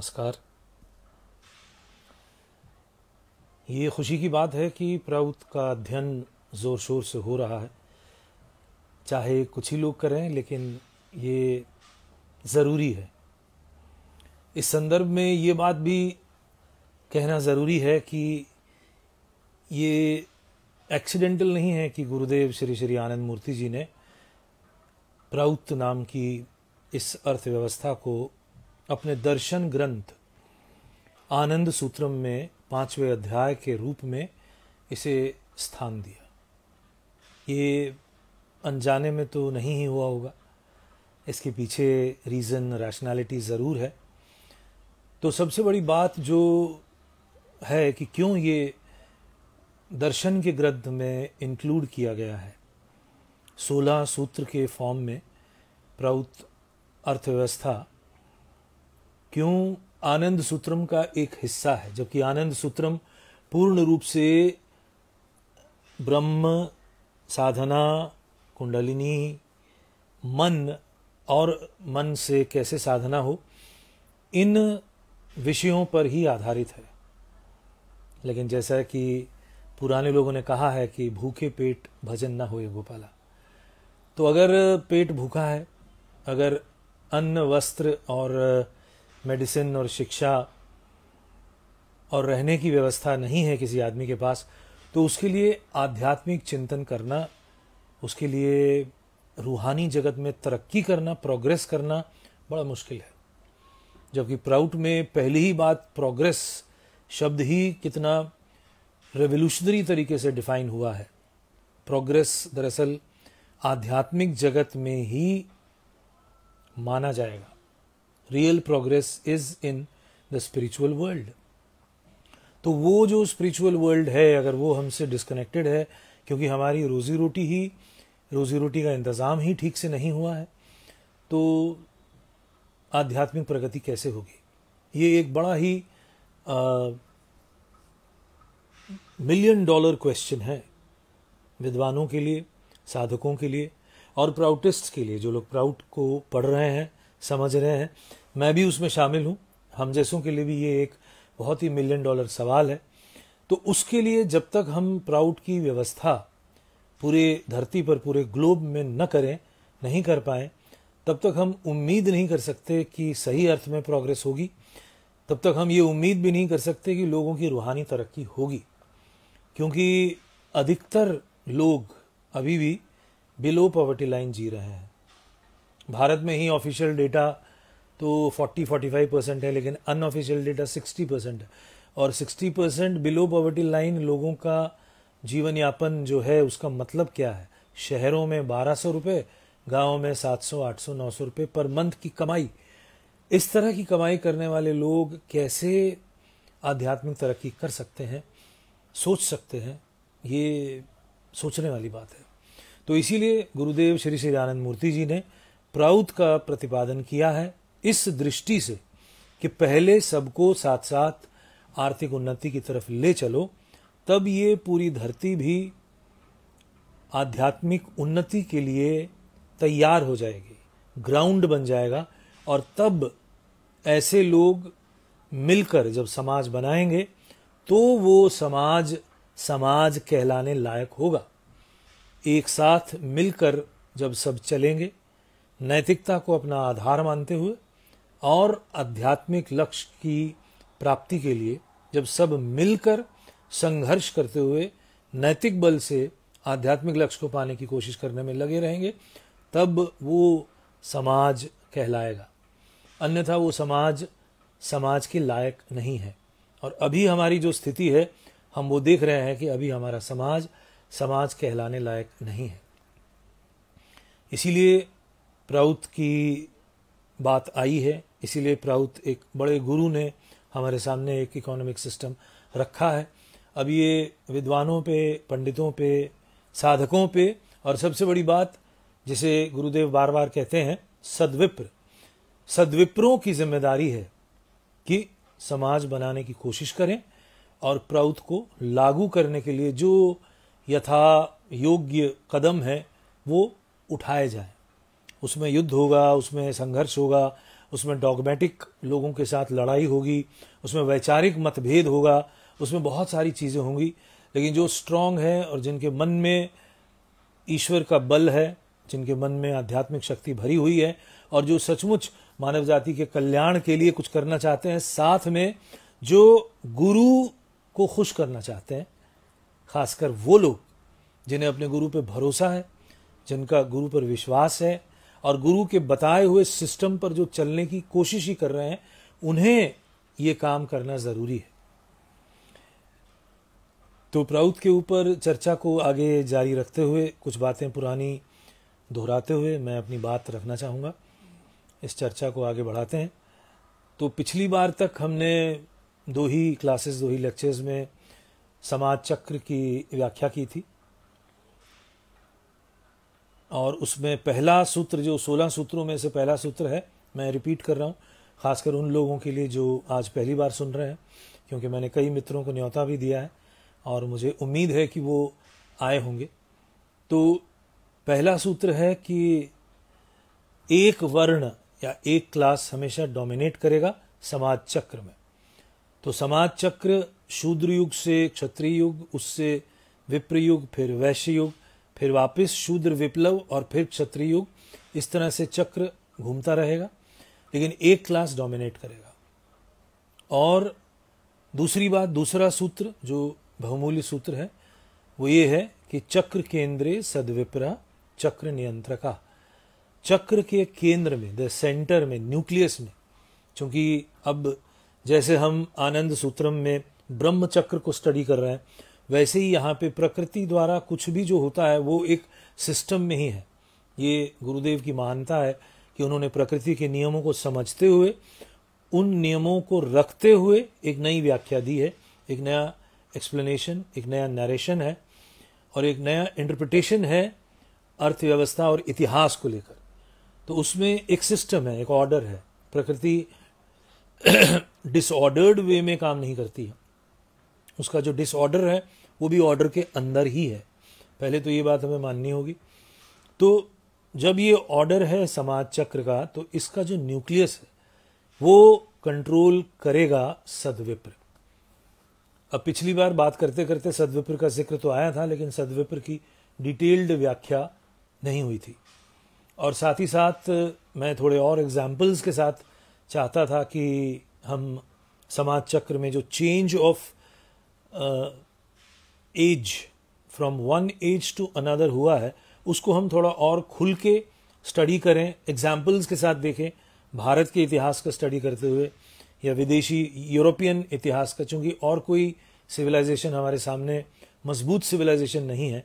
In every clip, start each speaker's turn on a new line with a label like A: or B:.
A: नमस्कार ये खुशी की बात है कि प्राउत का अध्ययन ज़ोर शोर से हो रहा है चाहे कुछ ही लोग करें लेकिन ये ज़रूरी है इस संदर्भ में ये बात भी कहना ज़रूरी है कि ये एक्सीडेंटल नहीं है कि गुरुदेव श्री श्री आनंद मूर्ति जी ने प्राउत नाम की इस अर्थव्यवस्था को अपने दर्शन ग्रंथ आनंद सूत्रम में पांचवें अध्याय के रूप में इसे स्थान दिया ये अनजाने में तो नहीं ही हुआ होगा इसके पीछे रीज़न रैशनैलिटी ज़रूर है तो सबसे बड़ी बात जो है कि क्यों ये दर्शन के ग्रंथ में इंक्लूड किया गया है सोलह सूत्र के फॉर्म में प्राउत अर्थव्यवस्था क्यों आनंद सूत्रम का एक हिस्सा है जबकि आनंद सूत्रम पूर्ण रूप से ब्रह्म साधना कुंडलिनी मन और मन से कैसे साधना हो इन विषयों पर ही आधारित है लेकिन जैसा कि पुराने लोगों ने कहा है कि भूखे पेट भजन ना होए गोपाला तो अगर पेट भूखा है अगर अन्न वस्त्र और मेडिसिन और शिक्षा और रहने की व्यवस्था नहीं है किसी आदमी के पास तो उसके लिए आध्यात्मिक चिंतन करना उसके लिए रूहानी जगत में तरक्की करना प्रोग्रेस करना बड़ा मुश्किल है जबकि प्राउट में पहली ही बात प्रोग्रेस शब्द ही कितना रेवोल्यूशनरी तरीके से डिफाइन हुआ है प्रोग्रेस दरअसल आध्यात्मिक जगत में ही माना जाएगा real progress is in the spiritual world तो वो जो स्पिरिचुअल वर्ल्ड है अगर वो हमसे डिस्कनेक्टेड है क्योंकि हमारी रोजी रोटी ही रोजी रोटी का इंतज़ाम ही ठीक से नहीं हुआ है तो आध्यात्मिक प्रगति कैसे होगी ये एक बड़ा ही मिलियन डॉलर क्वेश्चन है विद्वानों के लिए साधकों के लिए और प्राउटिस्ट के लिए जो लोग प्राउट को पढ़ रहे हैं समझ रहे हैं मैं भी उसमें शामिल हूँ हम जैसों के लिए भी ये एक बहुत ही मिलियन डॉलर सवाल है तो उसके लिए जब तक हम प्राउड की व्यवस्था पूरे धरती पर पूरे ग्लोब में न करें नहीं कर पाए तब तक हम उम्मीद नहीं कर सकते कि सही अर्थ में प्रोग्रेस होगी तब तक हम ये उम्मीद भी नहीं कर सकते कि लोगों की रूहानी तरक्की होगी क्योंकि अधिकतर लोग अभी भी बिलो पॉवर्टी लाइन जी रहे हैं भारत में ही ऑफिशियल डेटा तो 40-45 परसेंट है लेकिन अनऑफिशियल डेटा 60 परसेंट है और 60 परसेंट बिलो पॉवर्टी लाइन लोगों का जीवन यापन जो है उसका मतलब क्या है शहरों में बारह सौ रुपये गाँव में सात सौ आठ सौ नौ सौ रुपये पर मंथ की कमाई इस तरह की कमाई करने वाले लोग कैसे आध्यात्मिक तरक्की कर सकते हैं सोच सकते हैं ये सोचने वाली बात है तो इसीलिए गुरुदेव श्री श्री आनंद मूर्ति जी ने प्राउत का प्रतिपादन किया है इस दृष्टि से कि पहले सबको साथ साथ आर्थिक उन्नति की तरफ ले चलो तब ये पूरी धरती भी आध्यात्मिक उन्नति के लिए तैयार हो जाएगी ग्राउंड बन जाएगा और तब ऐसे लोग मिलकर जब समाज बनाएंगे तो वो समाज समाज कहलाने लायक होगा एक साथ मिलकर जब सब चलेंगे नैतिकता को अपना आधार मानते हुए और आध्यात्मिक लक्ष्य की प्राप्ति के लिए जब सब मिलकर संघर्ष करते हुए नैतिक बल से आध्यात्मिक लक्ष्य को पाने की कोशिश करने में लगे रहेंगे तब वो समाज कहलाएगा अन्यथा वो समाज समाज के लायक नहीं है और अभी हमारी जो स्थिति है हम वो देख रहे हैं कि अभी हमारा समाज समाज कहलाने लायक नहीं है इसीलिए प्राउत की बात आई है इसीलिए प्राउत एक बड़े गुरु ने हमारे सामने एक इकोनॉमिक सिस्टम रखा है अब ये विद्वानों पे पंडितों पे साधकों पे और सबसे बड़ी बात जिसे गुरुदेव बार बार कहते हैं सदविप्र सदविप्रों की जिम्मेदारी है कि समाज बनाने की कोशिश करें और प्राउत को लागू करने के लिए जो यथा योग्य कदम है वो उठाए जाए उसमें युद्ध होगा उसमें संघर्ष होगा उसमें डॉगमेटिक लोगों के साथ लड़ाई होगी उसमें वैचारिक मतभेद होगा उसमें बहुत सारी चीज़ें होंगी लेकिन जो स्ट्रांग है और जिनके मन में ईश्वर का बल है जिनके मन में आध्यात्मिक शक्ति भरी हुई है और जो सचमुच मानव जाति के कल्याण के लिए कुछ करना चाहते हैं साथ में जो गुरु को खुश करना चाहते हैं खासकर वो लोग जिन्हें अपने गुरु पर भरोसा है जिनका गुरु पर विश्वास है और गुरु के बताए हुए सिस्टम पर जो चलने की कोशिश ही कर रहे हैं उन्हें ये काम करना ज़रूरी है तो प्राउत के ऊपर चर्चा को आगे जारी रखते हुए कुछ बातें पुरानी दोहराते हुए मैं अपनी बात रखना चाहूंगा इस चर्चा को आगे बढ़ाते हैं तो पिछली बार तक हमने दो ही क्लासेस दो ही लेक्चर्स में समाज चक्र की व्याख्या की थी और उसमें पहला सूत्र जो सोलह सूत्रों में से पहला सूत्र है मैं रिपीट कर रहा हूँ खासकर उन लोगों के लिए जो आज पहली बार सुन रहे हैं क्योंकि मैंने कई मित्रों को न्योता भी दिया है और मुझे उम्मीद है कि वो आए होंगे तो पहला सूत्र है कि एक वर्ण या एक क्लास हमेशा डोमिनेट करेगा समाज चक्र में तो समाज चक्र शूद्र युग से क्षत्रिय युग उससे विप्र युग फिर वैश्य युग फिर वापस शूद्र विप्लव और फिर क्षत्रियुग इस तरह से चक्र घूमता रहेगा लेकिन एक क्लास डोमिनेट करेगा और दूसरी बात दूसरा सूत्र जो बहुमूल्य सूत्र है वो ये है कि चक्र केंद्रे सदविपरा चक्र नियंत्रका चक्र के केंद्र में द सेंटर में न्यूक्लियस में क्योंकि अब जैसे हम आनंद सूत्रम में ब्रह्म चक्र को स्टडी कर रहे हैं वैसे ही यहाँ पे प्रकृति द्वारा कुछ भी जो होता है वो एक सिस्टम में ही है ये गुरुदेव की मानता है कि उन्होंने प्रकृति के नियमों को समझते हुए उन नियमों को रखते हुए एक नई व्याख्या दी है एक नया एक्सप्लेनेशन एक नया नरेशन है और एक नया इंटरप्रिटेशन है अर्थव्यवस्था और इतिहास को लेकर तो उसमें एक सिस्टम है एक ऑर्डर है प्रकृति डिसऑर्डर्ड वे में काम नहीं करती है उसका जो डिसऑर्डर है वो भी ऑर्डर के अंदर ही है पहले तो ये बात हमें माननी होगी तो जब ये ऑर्डर है समाज चक्र का तो इसका जो न्यूक्लियस है वो कंट्रोल करेगा सदविप्र अब पिछली बार बात करते करते सदविप्र का जिक्र तो आया था लेकिन सदविप्र की डिटेल्ड व्याख्या नहीं हुई थी और साथ ही साथ मैं थोड़े और एग्जाम्पल्स के साथ चाहता था कि हम समाज चक्र में जो change of age from one age to another हुआ है उसको हम थोड़ा और खुल के स्टडी करें एग्जाम्पल्स के साथ देखें भारत के इतिहास का स्टडी करते हुए या विदेशी यूरोपियन इतिहास का चूँकि और कोई सिविलाइजेशन हमारे सामने मजबूत सिविलाइजेशन नहीं है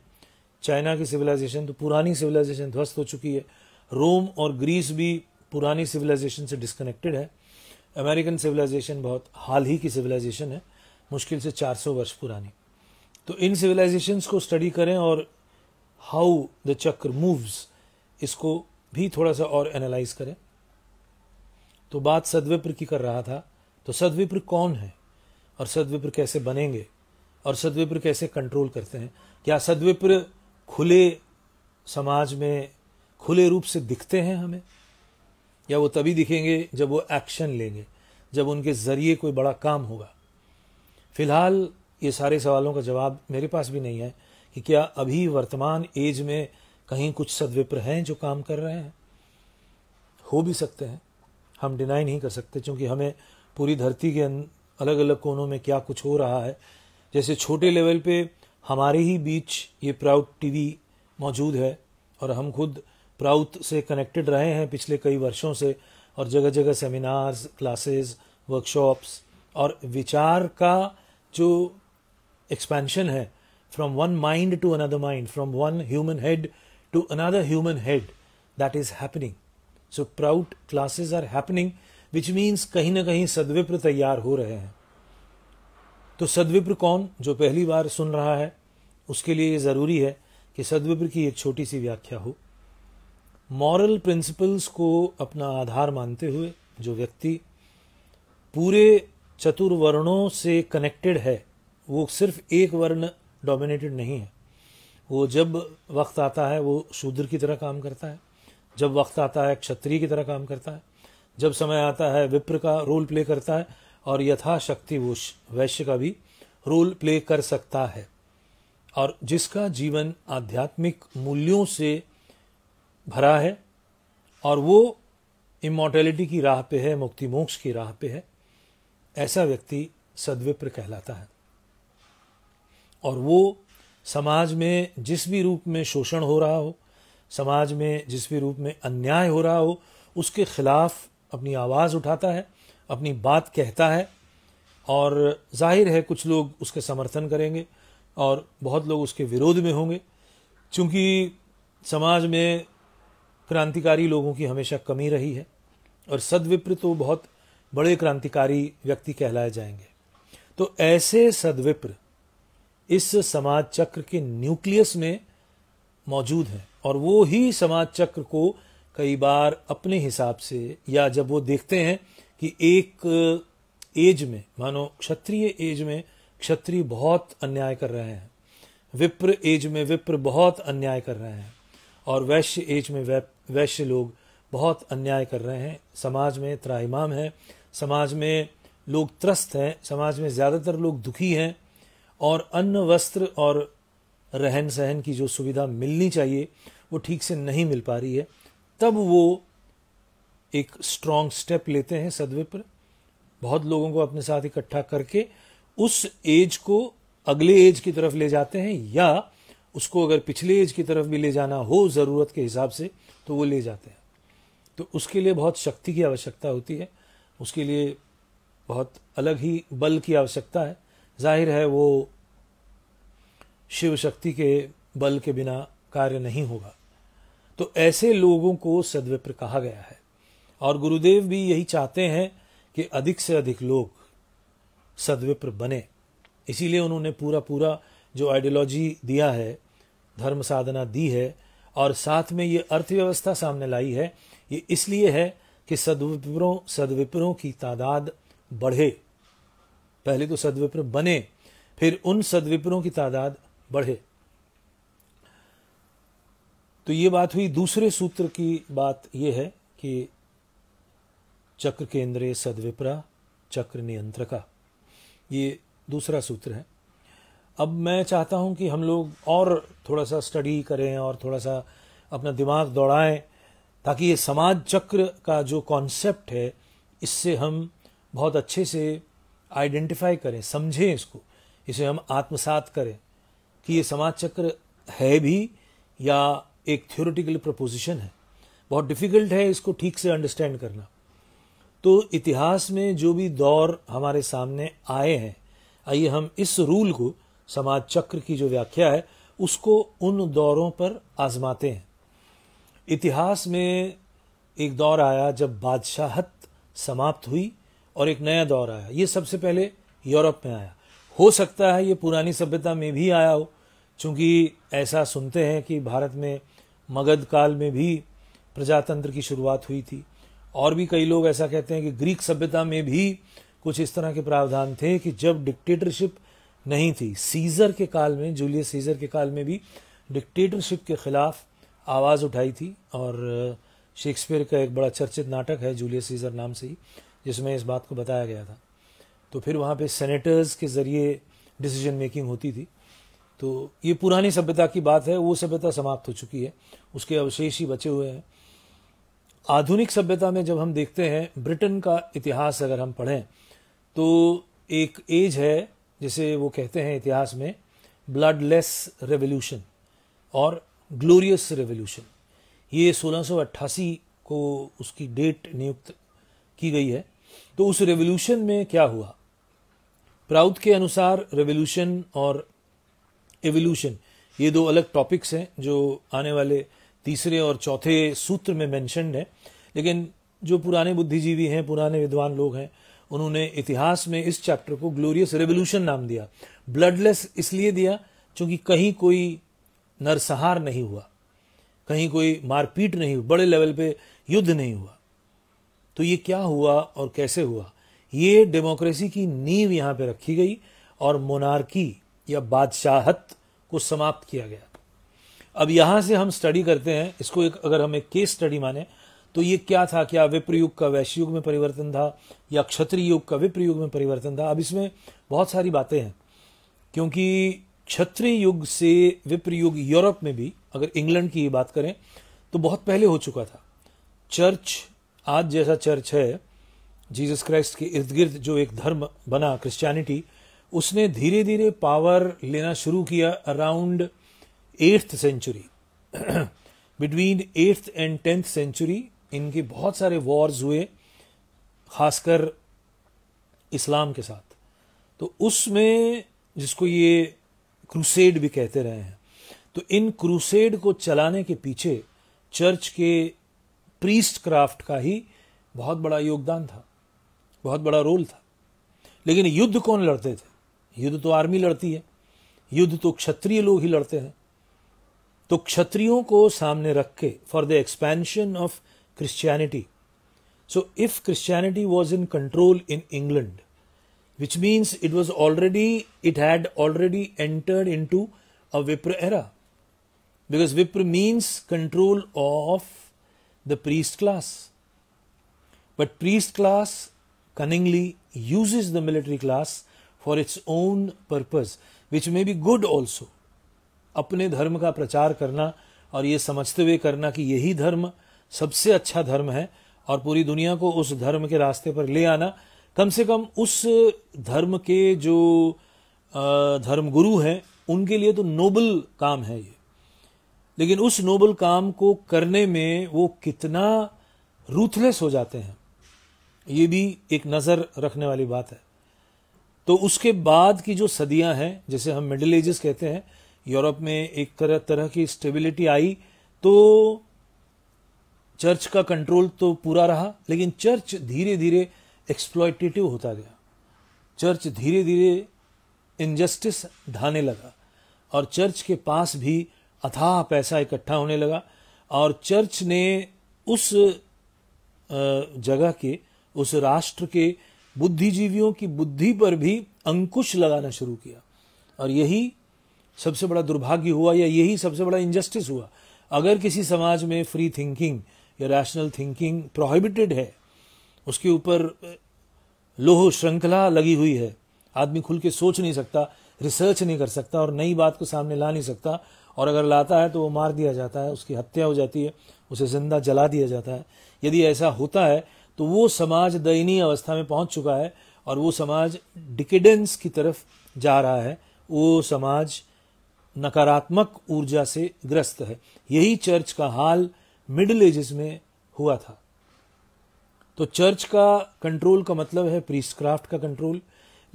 A: चाइना की सिविलाइजेशन तो पुरानी सिविलाइजेशन ध्वस्त हो चुकी है रोम और ग्रीस भी पुरानी सिविलाइजेशन से डिस्कनेक्टेड है अमेरिकन सिविलाइजेशन बहुत हाल ही की सिविलाइजेशन है मुश्किल से 400 वर्ष पुरानी तो इन सिविलाइजेशंस को स्टडी करें और हाउ द चक्र मूव्स इसको भी थोड़ा सा और एनालाइज करें तो बात सदविप्र की कर रहा था तो सदविप्र कौन है और सदविप्र कैसे बनेंगे और सदविप्र कैसे कंट्रोल करते हैं क्या सदविप्र खुले समाज में खुले रूप से दिखते हैं हमें या वो तभी दिखेंगे जब वो एक्शन लेंगे जब उनके जरिए कोई बड़ा काम होगा फिलहाल ये सारे सवालों का जवाब मेरे पास भी नहीं है कि क्या अभी वर्तमान एज में कहीं कुछ सदविप्र हैं जो काम कर रहे हैं हो भी सकते हैं हम डिनाई नहीं कर सकते क्योंकि हमें पूरी धरती के अलग अलग कोनों में क्या कुछ हो रहा है जैसे छोटे लेवल पे हमारे ही बीच ये प्राउड टीवी मौजूद है और हम खुद प्राउड से कनेक्टेड रहे हैं पिछले कई वर्षों से और जगह जगह सेमिनार्स क्लासेस वर्कशॉप्स और विचार का जो एक्सपेंशन है from one mind to another mind from one human head to another human head that is happening so proud classes are happening which means कहीं ना कहीं सदविप्र तैयार हो रहे हैं तो सदविप्र कौन जो पहली बार सुन रहा है उसके लिए ये ज़रूरी है कि सदविप्र की एक छोटी सी व्याख्या हो मॉरल प्रिंसिपल्स को अपना आधार मानते हुए जो व्यक्ति पूरे वर्णों से कनेक्टेड है वो सिर्फ एक वर्ण डोमिनेटेड नहीं है वो जब वक्त आता है वो शूद्र की तरह काम करता है जब वक्त आता है क्षत्रिय की तरह काम करता है जब समय आता है विप्र का रोल प्ले करता है और यथाशक्ति वो वैश्य का भी रोल प्ले कर सकता है और जिसका जीवन आध्यात्मिक मूल्यों से भरा है और वो इमोटेलिटी की राह पे है मुक्ति मोक्ष की राह पे है ऐसा व्यक्ति सदविप्र कहलाता है और वो समाज में जिस भी रूप में शोषण हो रहा हो समाज में जिस भी रूप में अन्याय हो रहा हो उसके खिलाफ अपनी आवाज़ उठाता है अपनी बात कहता है और जाहिर है कुछ लोग उसके समर्थन करेंगे और बहुत लोग उसके विरोध में होंगे क्योंकि समाज में क्रांतिकारी लोगों की हमेशा कमी रही है और सदविप्र तो बहुत बड़े क्रांतिकारी व्यक्ति कहलाए जाएंगे तो ऐसे सदविप्र इस समाज चक्र के न्यूक्लियस में मौजूद हैं और वो ही समाज चक्र को कई बार अपने हिसाब से या जब वो देखते हैं कि एक एज में मानो क्षत्रिय एज में क्षत्रिय बहुत अन्याय कर रहे हैं विप्र एज में विप्र बहुत अन्याय कर रहे हैं और वैश्य एज में वैश्य लोग बहुत अन्याय कर रहे हैं समाज में त्राइमाम है समाज में लोग त्रस्त हैं समाज में ज़्यादातर लोग दुखी हैं और अन्न वस्त्र और रहन सहन की जो सुविधा मिलनी चाहिए वो ठीक से नहीं मिल पा रही है तब वो एक स्ट्रॉन्ग स्टेप लेते हैं सदविप्र बहुत लोगों को अपने साथ इकट्ठा करके उस एज को अगले एज की तरफ ले जाते हैं या उसको अगर पिछले एज की तरफ भी ले जाना हो ज़रूरत के हिसाब से तो वो ले जाते हैं तो उसके लिए बहुत शक्ति की आवश्यकता होती है उसके लिए बहुत अलग ही बल की आवश्यकता है जाहिर है वो शिव शक्ति के बल के बिना कार्य नहीं होगा तो ऐसे लोगों को सदविप्र कहा गया है और गुरुदेव भी यही चाहते हैं कि अधिक से अधिक लोग सदविप्र बने इसीलिए उन्होंने पूरा पूरा जो आइडियोलॉजी दिया है धर्म साधना दी है और साथ में ये अर्थव्यवस्था सामने लाई है ये इसलिए है कि सदविप्रों सदविप्रों की तादाद बढ़े पहले तो सदविप्र बने फिर उन सदविप्रों की तादाद बढ़े तो ये बात हुई दूसरे सूत्र की बात यह है कि चक्र केंद्र सदविप्रा चक्र नियंत्रका ये दूसरा सूत्र है अब मैं चाहता हूं कि हम लोग और थोड़ा सा स्टडी करें और थोड़ा सा अपना दिमाग दौड़ाएं ताकि ये समाज चक्र का जो कॉन्सेप्ट है इससे हम बहुत अच्छे से आइडेंटिफाई करें समझें इसको इसे हम आत्मसात करें कि ये समाज चक्र है भी या एक थ्योरेटिकल प्रपोजिशन है बहुत डिफिकल्ट है इसको ठीक से अंडरस्टैंड करना तो इतिहास में जो भी दौर हमारे सामने आए हैं आइए हम इस रूल को समाज चक्र की जो व्याख्या है उसको उन दौरों पर आजमाते हैं इतिहास में एक दौर आया जब बादशाहत समाप्त हुई और एक नया दौर आया ये सबसे पहले यूरोप में आया हो सकता है ये पुरानी सभ्यता में भी आया हो क्योंकि ऐसा सुनते हैं कि भारत में मगध काल में भी प्रजातंत्र की शुरुआत हुई थी और भी कई लोग ऐसा कहते हैं कि ग्रीक सभ्यता में भी कुछ इस तरह के प्रावधान थे कि जब डिक्टेटरशिप नहीं थी सीजर के काल में जूलियस सीजर के काल में भी डिक्टेटरशिप के खिलाफ आवाज़ उठाई थी और शेक्सपियर का एक बड़ा चर्चित नाटक है जूलियस सीज़र नाम से ही जिसमें इस बात को बताया गया था तो फिर वहाँ पे सेनेटर्स के ज़रिए डिसीजन मेकिंग होती थी तो ये पुरानी सभ्यता की बात है वो सभ्यता समाप्त हो चुकी है उसके अवशेष ही बचे हुए हैं आधुनिक सभ्यता में जब हम देखते हैं ब्रिटेन का इतिहास अगर हम पढ़ें तो एक एज है जिसे वो कहते हैं इतिहास में ब्लडलेस रेवोल्यूशन और ग्लोरियस रेवोल्यूशन ये 1688 को उसकी डेट नियुक्त की गई है तो उस रेवोल्यूशन में क्या हुआ प्राउत के अनुसार रेवोल्यूशन और एवोल्यूशन ये दो अलग टॉपिक्स हैं जो आने वाले तीसरे और चौथे सूत्र में मैंशनड है लेकिन जो पुराने बुद्धिजीवी हैं पुराने विद्वान लोग हैं उन्होंने इतिहास में इस चैप्टर को ग्लोरियस रेवोल्यूशन नाम दिया ब्लडलेस इसलिए दिया क्योंकि कहीं कोई नरसहार नहीं हुआ कहीं कोई मारपीट नहीं हुई बड़े लेवल पे युद्ध नहीं हुआ तो ये क्या हुआ और कैसे हुआ ये डेमोक्रेसी की नींव यहां पे रखी गई और मोनार्की या बादशाहत को समाप्त किया गया अब यहां से हम स्टडी करते हैं इसको एक अगर हम एक केस स्टडी माने तो ये क्या था क्या विप्रयुग का युग में परिवर्तन था या क्षत्रिय युग का विप्रयुग में परिवर्तन था अब इसमें बहुत सारी बातें हैं क्योंकि क्षत्रिय युग से विप्र युग यूरोप में भी अगर इंग्लैंड की बात करें तो बहुत पहले हो चुका था चर्च आज जैसा चर्च है जीसस क्राइस्ट के इर्द गिर्द जो एक धर्म बना क्रिश्चियनिटी उसने धीरे धीरे पावर लेना शुरू किया around eighth century between eighth and tenth century इनके बहुत सारे वॉर्स हुए खासकर इस्लाम के साथ तो उसमें जिसको ये क्रूसेड भी कहते रहे हैं तो इन क्रूसेड को चलाने के पीछे चर्च के प्रीस्ट क्राफ्ट का ही बहुत बड़ा योगदान था बहुत बड़ा रोल था लेकिन युद्ध कौन लड़ते थे युद्ध तो आर्मी लड़ती है युद्ध तो क्षत्रिय लोग ही लड़ते हैं तो क्षत्रियों को सामने रख के for the expansion of Christianity so if Christianity was in control in England which means it was already, it had already entered into a Vipra era. Because Vipra means control of the priest class. But priest class cunningly uses the military class for its own purpose, which may be good also. अपने धर्म का प्रचार करना और ये समझते हुए करना कि यही धर्म सबसे अच्छा धर्म है और पूरी दुनिया को उस धर्म के रास्ते पर ले आना कम से कम उस धर्म के जो धर्मगुरु हैं उनके लिए तो नोबल काम है ये लेकिन उस नोबल काम को करने में वो कितना रूथलेस हो जाते हैं ये भी एक नज़र रखने वाली बात है तो उसके बाद की जो सदियां हैं जैसे हम मिडिल एजेस कहते हैं यूरोप में एक तरह तरह की स्टेबिलिटी आई तो चर्च का कंट्रोल तो पूरा रहा लेकिन चर्च धीरे धीरे एक्सप्लॉयटेटिव होता गया चर्च धीरे धीरे इनजस्टिस ढाने लगा और चर्च के पास भी अथाह पैसा इकट्ठा होने लगा और चर्च ने उस जगह के उस राष्ट्र के बुद्धिजीवियों की बुद्धि पर भी अंकुश लगाना शुरू किया और यही सबसे बड़ा दुर्भाग्य हुआ या यही सबसे बड़ा इनजस्टिस हुआ अगर किसी समाज में फ्री थिंकिंग या रैशनल थिंकिंग प्रोहिबिटेड है उसके ऊपर लोह श्रृंखला लगी हुई है आदमी खुल के सोच नहीं सकता रिसर्च नहीं कर सकता और नई बात को सामने ला नहीं सकता और अगर लाता है तो वो मार दिया जाता है उसकी हत्या हो जाती है उसे जिंदा जला दिया जाता है यदि ऐसा होता है तो वो समाज दयनीय अवस्था में पहुंच चुका है और वो समाज डिकेडेंस की तरफ जा रहा है वो समाज नकारात्मक ऊर्जा से ग्रस्त है यही चर्च का हाल मिडिल एजेस में हुआ था तो चर्च का कंट्रोल का मतलब है प्रीस्क्राफ्ट का कंट्रोल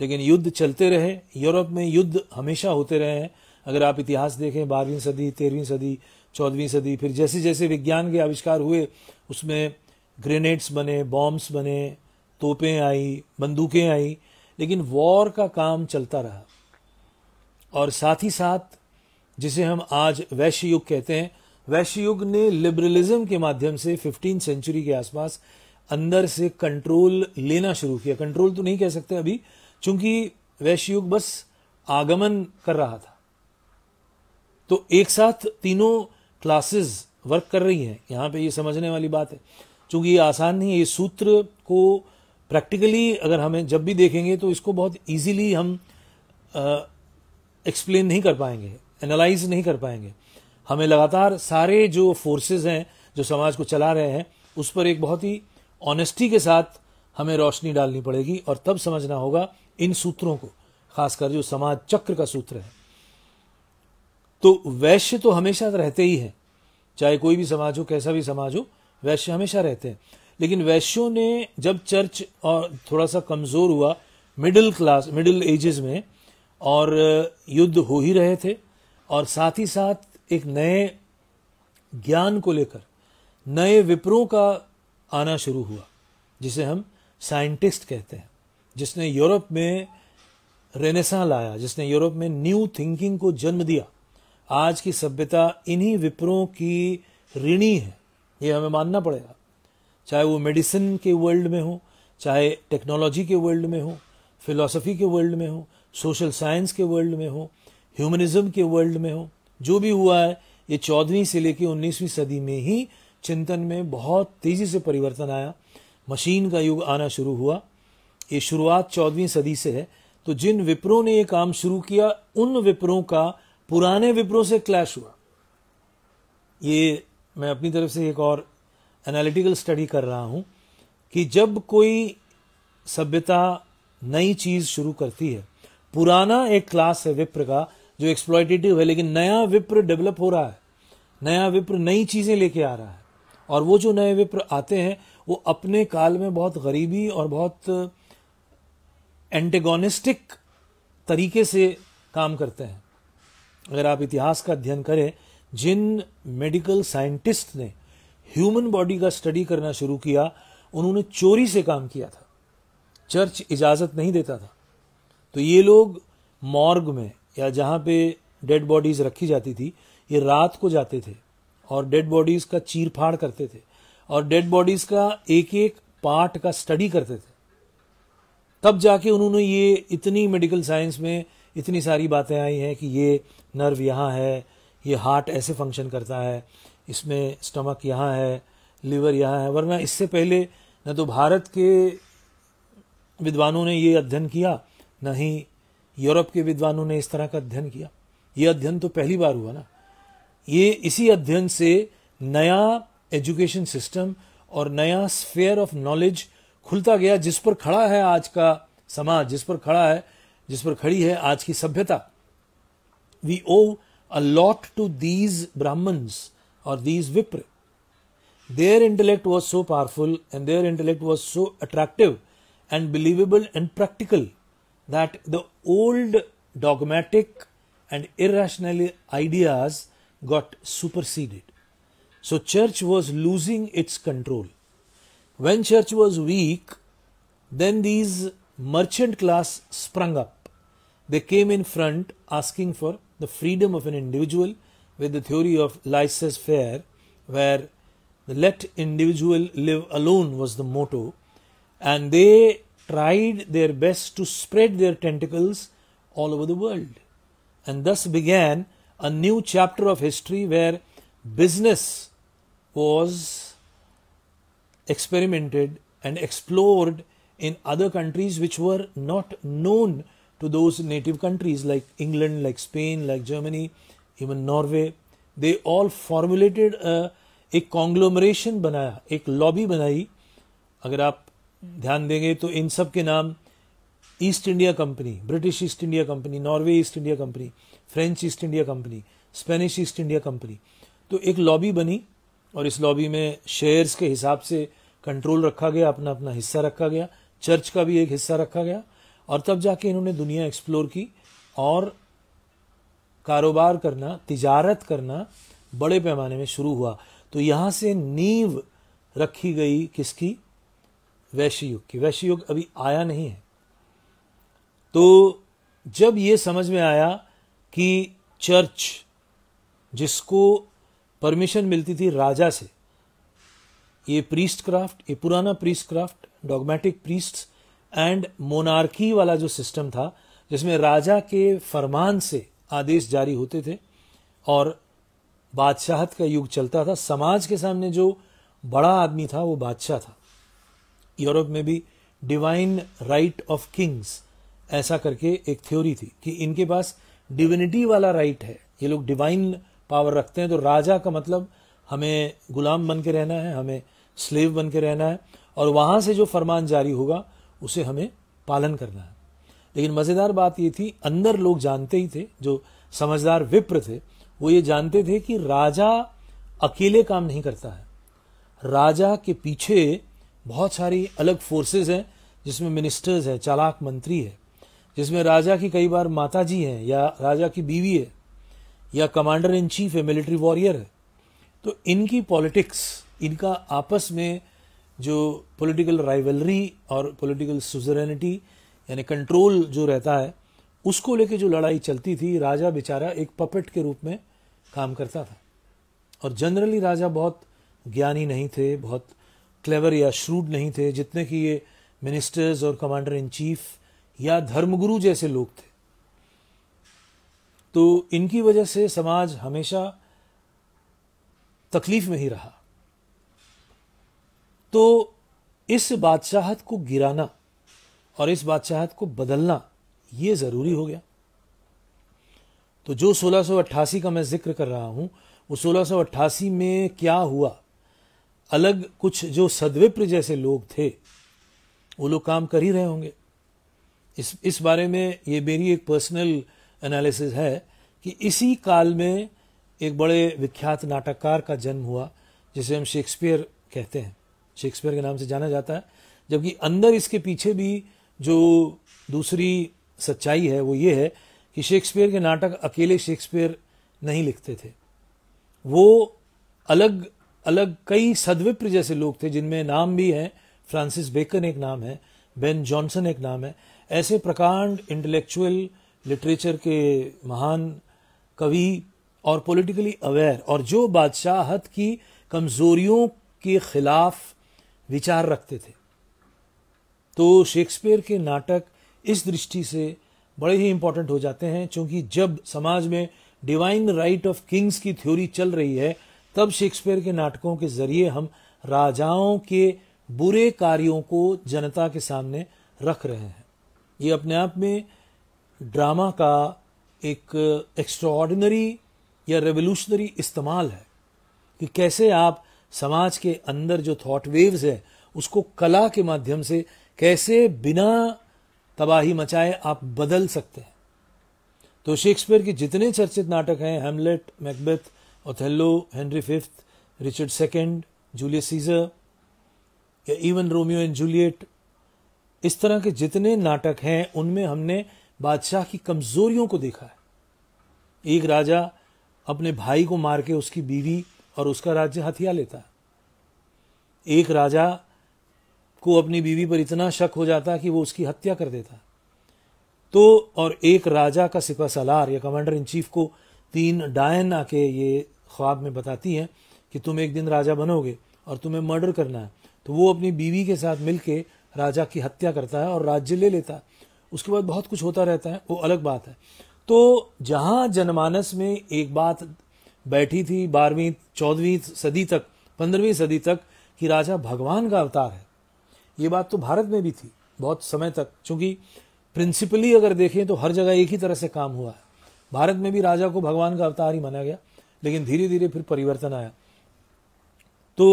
A: लेकिन युद्ध चलते रहे यूरोप में युद्ध हमेशा होते रहे हैं अगर आप इतिहास देखें बारहवीं सदी तेरहवीं सदी चौदहवीं सदी फिर जैसे जैसे विज्ञान के आविष्कार हुए उसमें ग्रेनेड्स बने बॉम्ब्स बने तोपें आई बंदूकें आई लेकिन वॉर का काम चलता रहा और साथ ही साथ जिसे हम आज वैश्य युग कहते हैं वैश्य युग ने लिबरलिज्म के माध्यम से फिफ्टीन सेंचुरी के आसपास अंदर से कंट्रोल लेना शुरू किया कंट्रोल तो नहीं कह सकते अभी चूंकि वैश्युग बस आगमन कर रहा था तो एक साथ तीनों क्लासेस वर्क कर रही हैं यहां पे ये समझने वाली बात है चूंकि ये आसान नहीं है ये सूत्र को प्रैक्टिकली अगर हमें जब भी देखेंगे तो इसको बहुत इजीली हम एक्सप्लेन नहीं कर पाएंगे एनालाइज नहीं कर पाएंगे हमें लगातार सारे जो फोर्सेस हैं जो समाज को चला रहे हैं उस पर एक बहुत ही ऑनेस्टी के साथ हमें रोशनी डालनी पड़ेगी और तब समझना होगा इन सूत्रों को खासकर जो समाज चक्र का सूत्र है तो वैश्य तो हमेशा रहते ही है चाहे कोई भी समाज हो कैसा भी समाज हो वैश्य हमेशा रहते हैं लेकिन वैश्यों ने जब चर्च और थोड़ा सा कमज़ोर हुआ मिडिल क्लास मिडिल एजेस में और युद्ध हो ही रहे थे और साथ ही साथ एक नए ज्ञान को लेकर नए विप्रों का आना शुरू हुआ जिसे हम साइंटिस्ट कहते हैं जिसने यूरोप में रेनेसा लाया जिसने यूरोप में न्यू थिंकिंग को जन्म दिया आज की सभ्यता इन्हीं विप्रों की ऋणी है ये हमें मानना पड़ेगा चाहे वो मेडिसिन के वर्ल्ड में हो चाहे टेक्नोलॉजी के वर्ल्ड में हो फिलॉसफी के वर्ल्ड में हो सोशल साइंस के वर्ल्ड में हो ह्यूमनिज्म के वर्ल्ड में हो जो भी हुआ है ये चौदहवीं से लेकर उन्नीसवीं सदी में ही चिंतन में बहुत तेजी से परिवर्तन आया मशीन का युग आना शुरू हुआ ये शुरुआत चौदहवीं सदी से है तो जिन विप्रों ने ये काम शुरू किया उन विप्रों का पुराने विप्रों से क्लैश हुआ ये मैं अपनी तरफ से एक और एनालिटिकल स्टडी कर रहा हूं कि जब कोई सभ्यता नई चीज़ शुरू करती है पुराना एक क्लास है विप्र का जो एक्सप्लॉयटेटिव है लेकिन नया विप्र डेवलप हो रहा है नया विप्र नई चीज़ें लेके आ रहा है और वो जो नए विप्र आते हैं वो अपने काल में बहुत गरीबी और बहुत एंटेगोनिस्टिक तरीके से काम करते हैं अगर आप इतिहास का अध्ययन करें जिन मेडिकल साइंटिस्ट ने ह्यूमन बॉडी का स्टडी करना शुरू किया उन्होंने चोरी से काम किया था चर्च इजाज़त नहीं देता था तो ये लोग मॉर्ग में या जहाँ पे डेड बॉडीज़ रखी जाती थी ये रात को जाते थे और डेड बॉडीज का चीर फाड़ करते थे और डेड बॉडीज का एक एक पार्ट का स्टडी करते थे तब जाके उन्होंने ये इतनी मेडिकल साइंस में इतनी सारी बातें आई हैं कि ये नर्व यहाँ है ये हार्ट ऐसे फंक्शन करता है इसमें स्टमक यहाँ है लीवर यहाँ है वरना इससे पहले न तो भारत के विद्वानों ने ये अध्ययन किया न ही यूरोप के विद्वानों ने इस तरह का अध्ययन किया ये अध्ययन तो पहली बार हुआ ना ये इसी अध्ययन से नया एजुकेशन सिस्टम और नया स्फेयर ऑफ नॉलेज खुलता गया जिस पर खड़ा है आज का समाज जिस पर खड़ा है जिस पर खड़ी है आज की सभ्यता we owe a lot to these Brahmins और these vipra their intellect was so powerful and their intellect was so attractive and believable and practical that the old dogmatic and irrational ideas got superseded. So church was losing its control. When church was weak, then these merchant class sprung up. They came in front asking for the freedom of an individual with the theory of license fair, where the let individual live alone was the motto, and they tried their best to spread their tentacles all over the world. And thus began a new chapter of history where business was experimented and explored in other countries which were not known to those native countries like England, like Spain, like Germany, even Norway. They all formulated a, a conglomeration, बनाया एक lobby बनाई अगर आप ध्यान देंगे तो इन सब के नाम East India Company British East India Company Norway East India Company French East India Company Spanish East India Company तो एक लॉबी बनी और इस लॉबी में शेयर्स के हिसाब से कंट्रोल रखा गया अपना अपना हिस्सा रखा गया चर्च का भी एक हिस्सा रखा गया और तब जाके इन्होंने दुनिया एक्सप्लोर की और कारोबार करना तिजारत करना बड़े पैमाने में शुरू हुआ तो यहाँ से नींव रखी गई किसकी वैश्य युग की वैश्य युग अभी आया नहीं है तो जब ये समझ में आया कि चर्च जिसको परमिशन मिलती थी राजा से ये प्रीस्ट क्राफ्ट ये पुराना priestcraft dogmatic priest and monarchy वाला जो सिस्टम था जिसमें राजा के फरमान से आदेश जारी होते थे और बादशाहत का युग चलता था समाज के सामने जो बड़ा आदमी था वो बादशाह था यूरोप में भी डिवाइन राइट ऑफ किंग्स ऐसा करके एक थ्योरी थी कि इनके पास डिविनिटी वाला राइट है ये लोग डिवाइन पावर रखते हैं तो राजा का मतलब हमें गुलाम बन के रहना है हमें स्लेव बन के रहना है और वहां से जो फरमान जारी होगा उसे हमें पालन करना है लेकिन मज़ेदार बात ये थी अंदर लोग जानते ही थे जो समझदार विप्र थे वो ये जानते थे कि राजा अकेले काम नहीं करता है राजा के पीछे बहुत सारी अलग फोर्सेस हैं जिसमें मिनिस्टर्स हैं चालाक मंत्री है जिसमें राजा की कई बार माता जी हैं या राजा की बीवी है या कमांडर इन चीफ है मिलिट्री वॉरियर है तो इनकी पॉलिटिक्स इनका आपस में जो पॉलिटिकल राइवलरी और पॉलिटिकल सुजरेनिटी यानी कंट्रोल जो रहता है उसको लेके जो लड़ाई चलती थी राजा बेचारा एक पपेट के रूप में काम करता था और जनरली राजा बहुत ज्ञानी नहीं थे बहुत क्लेवर या श्रूड नहीं थे जितने कि ये मिनिस्टर्स और कमांडर इन चीफ या धर्मगुरु जैसे लोग थे तो इनकी वजह से समाज हमेशा तकलीफ में ही रहा तो इस बादशाहत को गिराना और इस बादशाहत को बदलना ये ज़रूरी हो गया तो जो 1688 का मैं जिक्र कर रहा हूं वो 1688 में क्या हुआ अलग कुछ जो सदविप्र जैसे लोग थे वो लोग काम कर ही रहे होंगे इस इस बारे में ये मेरी एक पर्सनल एनालिसिस है कि इसी काल में एक बड़े विख्यात नाटककार का जन्म हुआ जिसे हम शेक्सपियर कहते हैं शेक्सपियर के नाम से जाना जाता है जबकि अंदर इसके पीछे भी जो दूसरी सच्चाई है वो ये है कि शेक्सपियर के नाटक अकेले शेक्सपियर नहीं लिखते थे वो अलग अलग कई सदविप्र जैसे लोग थे जिनमें नाम भी हैं फ्रांसिस बेकन एक नाम है बेन जॉनसन एक नाम है ऐसे प्रकांड इंटेलेक्चुअल लिटरेचर के महान कवि और पॉलिटिकली अवेयर और जो बादशाहत की कमजोरियों के खिलाफ विचार रखते थे तो शेक्सपियर के नाटक इस दृष्टि से बड़े ही इंपॉर्टेंट हो जाते हैं क्योंकि जब समाज में डिवाइन राइट ऑफ किंग्स की थ्योरी चल रही है तब शेक्सपियर के नाटकों के जरिए हम राजाओं के बुरे कार्यों को जनता के सामने रख रहे हैं ये अपने आप में ड्रामा का एक एक्स्ट्रॉर्डिनरी या रेवोल्यूशनरी इस्तेमाल है कि कैसे आप समाज के अंदर जो थॉट वेव्स है उसको कला के माध्यम से कैसे बिना तबाही मचाए आप बदल सकते हैं तो शेक्सपियर के जितने चर्चित नाटक हैं Hamlet Macbeth Othello Henry fifth Richard second Julius Caesar या इवन रोमियो एंड जूलियट इस तरह के जितने नाटक हैं उनमें हमने बादशाह की कमजोरियों को देखा है एक राजा अपने भाई को मार के उसकी बीवी और उसका राज्य हथिया लेता है एक राजा को अपनी बीवी पर इतना शक हो जाता कि वो उसकी हत्या कर देता तो और एक राजा का सिपा सलार या कमांडर इन चीफ को तीन डायन आके ये ख्वाब में बताती हैं कि तुम एक दिन राजा बनोगे और तुम्हें मर्डर करना है तो वो अपनी बीवी के साथ मिलके राजा की हत्या करता है और राज्य ले लेता है उसके बाद बहुत कुछ होता रहता है वो अलग बात है तो जहां जनमानस में एक बात बैठी थी बारहवीं चौदहवीं सदी तक पंद्रहवीं सदी तक कि राजा भगवान का अवतार है ये बात तो भारत में भी थी बहुत समय तक चूंकि प्रिंसिपली अगर देखें तो हर जगह एक ही तरह से काम हुआ है भारत में भी राजा को भगवान का अवतार ही माना गया लेकिन धीरे धीरे फिर परिवर्तन आया तो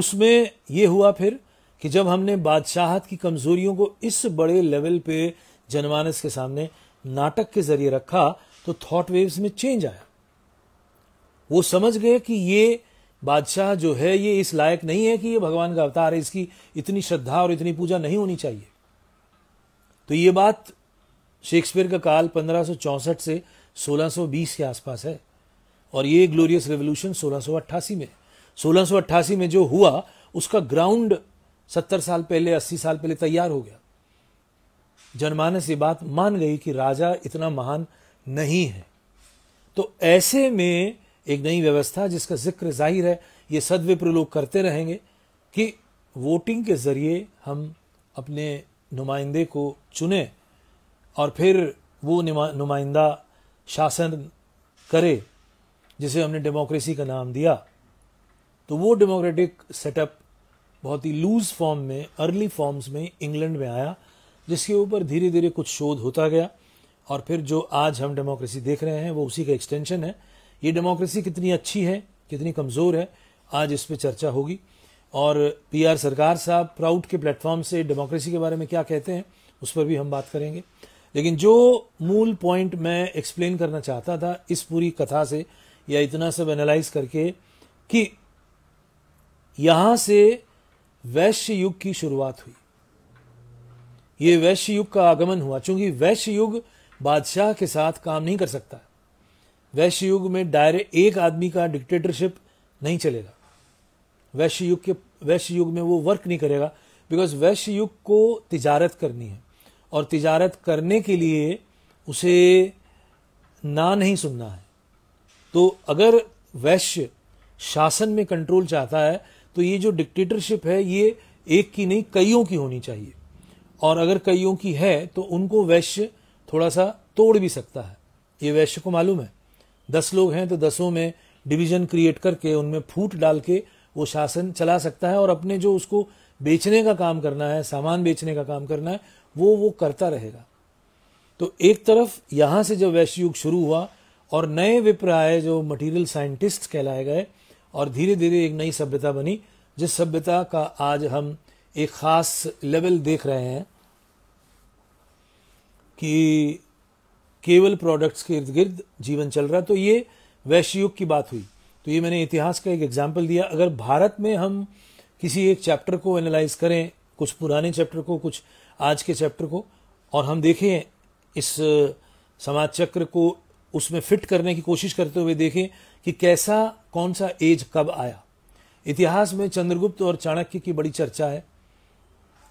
A: उसमें यह हुआ फिर कि जब हमने बादशाहत की कमजोरियों को इस बड़े लेवल पे जनमानस के सामने नाटक के जरिए रखा तो थॉट वेव्स में चेंज आया वो समझ गए कि ये बादशाह जो है ये इस लायक नहीं है कि ये भगवान का अवतार है इसकी इतनी श्रद्धा और इतनी पूजा नहीं होनी चाहिए तो ये बात शेक्सपियर का काल 1564 से 1620 के आसपास है और ये ग्लोरियस रेवोल्यूशन 1688 में 1688 में जो हुआ उसका ग्राउंड सत्तर साल पहले अस्सी साल पहले तैयार हो गया जनमानस ये बात मान गई कि राजा इतना महान नहीं है तो ऐसे में एक नई व्यवस्था जिसका जिक्र जाहिर है ये सदविप्र लोग करते रहेंगे कि वोटिंग के ज़रिए हम अपने नुमाइंदे को चुने और फिर वो नुमाइंदा शासन करे जिसे हमने डेमोक्रेसी का नाम दिया तो वो डेमोक्रेटिक सेटअप बहुत ही लूज फॉर्म में अर्ली फॉर्म्स में इंग्लैंड में आया जिसके ऊपर धीरे धीरे कुछ शोध होता गया और फिर जो आज हम डेमोक्रेसी देख रहे हैं वो उसी का एक्सटेंशन है ये डेमोक्रेसी कितनी अच्छी है कितनी कमज़ोर है आज इस पर चर्चा होगी और पीआर सरकार साहब प्राउड के प्लेटफॉर्म से डेमोक्रेसी के बारे में क्या कहते हैं उस पर भी हम बात करेंगे लेकिन जो मूल पॉइंट मैं एक्सप्लेन करना चाहता था इस पूरी कथा से या इतना सब एनालाइज करके कि यहां से वैश्य युग की शुरुआत हुई ये वैश्य युग का आगमन हुआ चूंकि वैश्य युग बादशाह के साथ काम नहीं कर सकता वैश्य युग में डायरे एक आदमी का डिक्टेटरशिप नहीं चलेगा वैश्य युग के वैश्य युग में वो वर्क नहीं करेगा बिकॉज वैश्य युग को तिजारत करनी है और तिजारत करने के लिए उसे ना नहीं सुनना है तो अगर वैश्य शासन में कंट्रोल चाहता है तो ये जो डिक्टेटरशिप है ये एक की नहीं कईयों की होनी चाहिए और अगर कईयों की है तो उनको वैश्य थोड़ा सा तोड़ भी सकता है ये वैश्य को मालूम है दस लोग हैं तो दसों में डिवीजन क्रिएट करके उनमें फूट डाल के वो शासन चला सकता है और अपने जो उसको बेचने का काम करना है सामान बेचने का काम करना है वो वो करता रहेगा तो एक तरफ यहां से जब वैश्य युग शुरू हुआ और नए विप्राय जो मटेरियल साइंटिस्ट कहलाए गए और धीरे धीरे एक नई सभ्यता बनी जिस सभ्यता का आज हम एक खास लेवल देख रहे हैं कि केवल प्रोडक्ट्स के इर्द गिर्द जीवन चल रहा है तो ये वैश्य युग की बात हुई तो ये मैंने इतिहास का एक एग्जाम्पल दिया अगर भारत में हम किसी एक चैप्टर को एनालाइज करें कुछ पुराने चैप्टर को कुछ आज के चैप्टर को और हम देखें इस समाज चक्र को उसमें फिट करने की कोशिश करते हुए देखें कि कैसा कौन सा एज कब आया इतिहास में चंद्रगुप्त और चाणक्य की बड़ी चर्चा है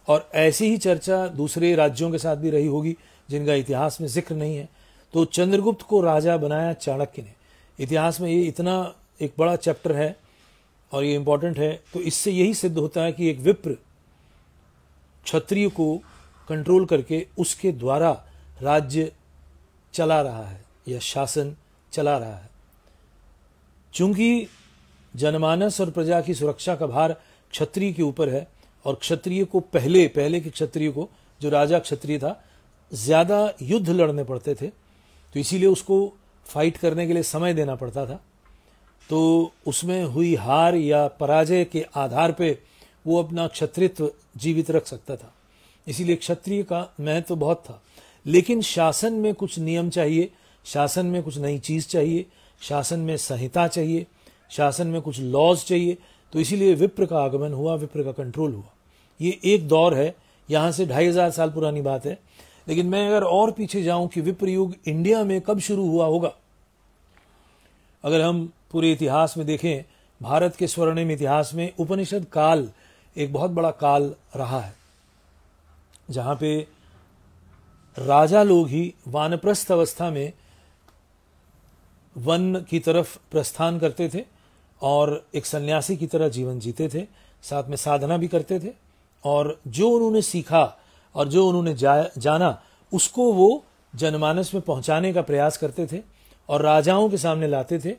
A: और ऐसी ही चर्चा दूसरे राज्यों के साथ भी रही होगी जिनका इतिहास में जिक्र नहीं है तो चंद्रगुप्त को राजा बनाया चाणक्य ने इतिहास में ये इतना एक बड़ा चैप्टर है और ये इम्पोर्टेंट है तो इससे यही सिद्ध होता है कि एक विप्र क्षत्रिय को कंट्रोल करके उसके द्वारा राज्य चला रहा है यह शासन चला रहा है चूंकि जनमानस और प्रजा की सुरक्षा का भार क्षत्रिय के ऊपर है और क्षत्रिय को पहले पहले के क्षत्रिय को जो राजा क्षत्रिय था ज्यादा युद्ध लड़ने पड़ते थे तो इसीलिए उसको फाइट करने के लिए समय देना पड़ता था तो उसमें हुई हार या पराजय के आधार पे वो अपना क्षत्रित्व जीवित रख सकता था इसीलिए क्षत्रिय का महत्व तो बहुत था लेकिन शासन में कुछ नियम चाहिए शासन में कुछ नई चीज़ चाहिए शासन में संहिता चाहिए शासन में कुछ लॉज चाहिए तो इसीलिए विप्र का आगमन हुआ विप्र का कंट्रोल हुआ ये एक दौर है यहां से ढाई हजार साल पुरानी बात है लेकिन मैं अगर और पीछे जाऊं कि विप्र युग इंडिया में कब शुरू हुआ होगा अगर हम पूरे इतिहास में देखें भारत के स्वर्णिम इतिहास में उपनिषद काल एक बहुत बड़ा काल रहा है जहां पे राजा लोग ही वानप्रस्थ अवस्था में वन की तरफ प्रस्थान करते थे और एक सन्यासी की तरह जीवन जीते थे साथ में साधना भी करते थे और जो उन्होंने सीखा और जो उन्होंने जा, जाना उसको वो जनमानस में पहुंचाने का प्रयास करते थे और राजाओं के सामने लाते थे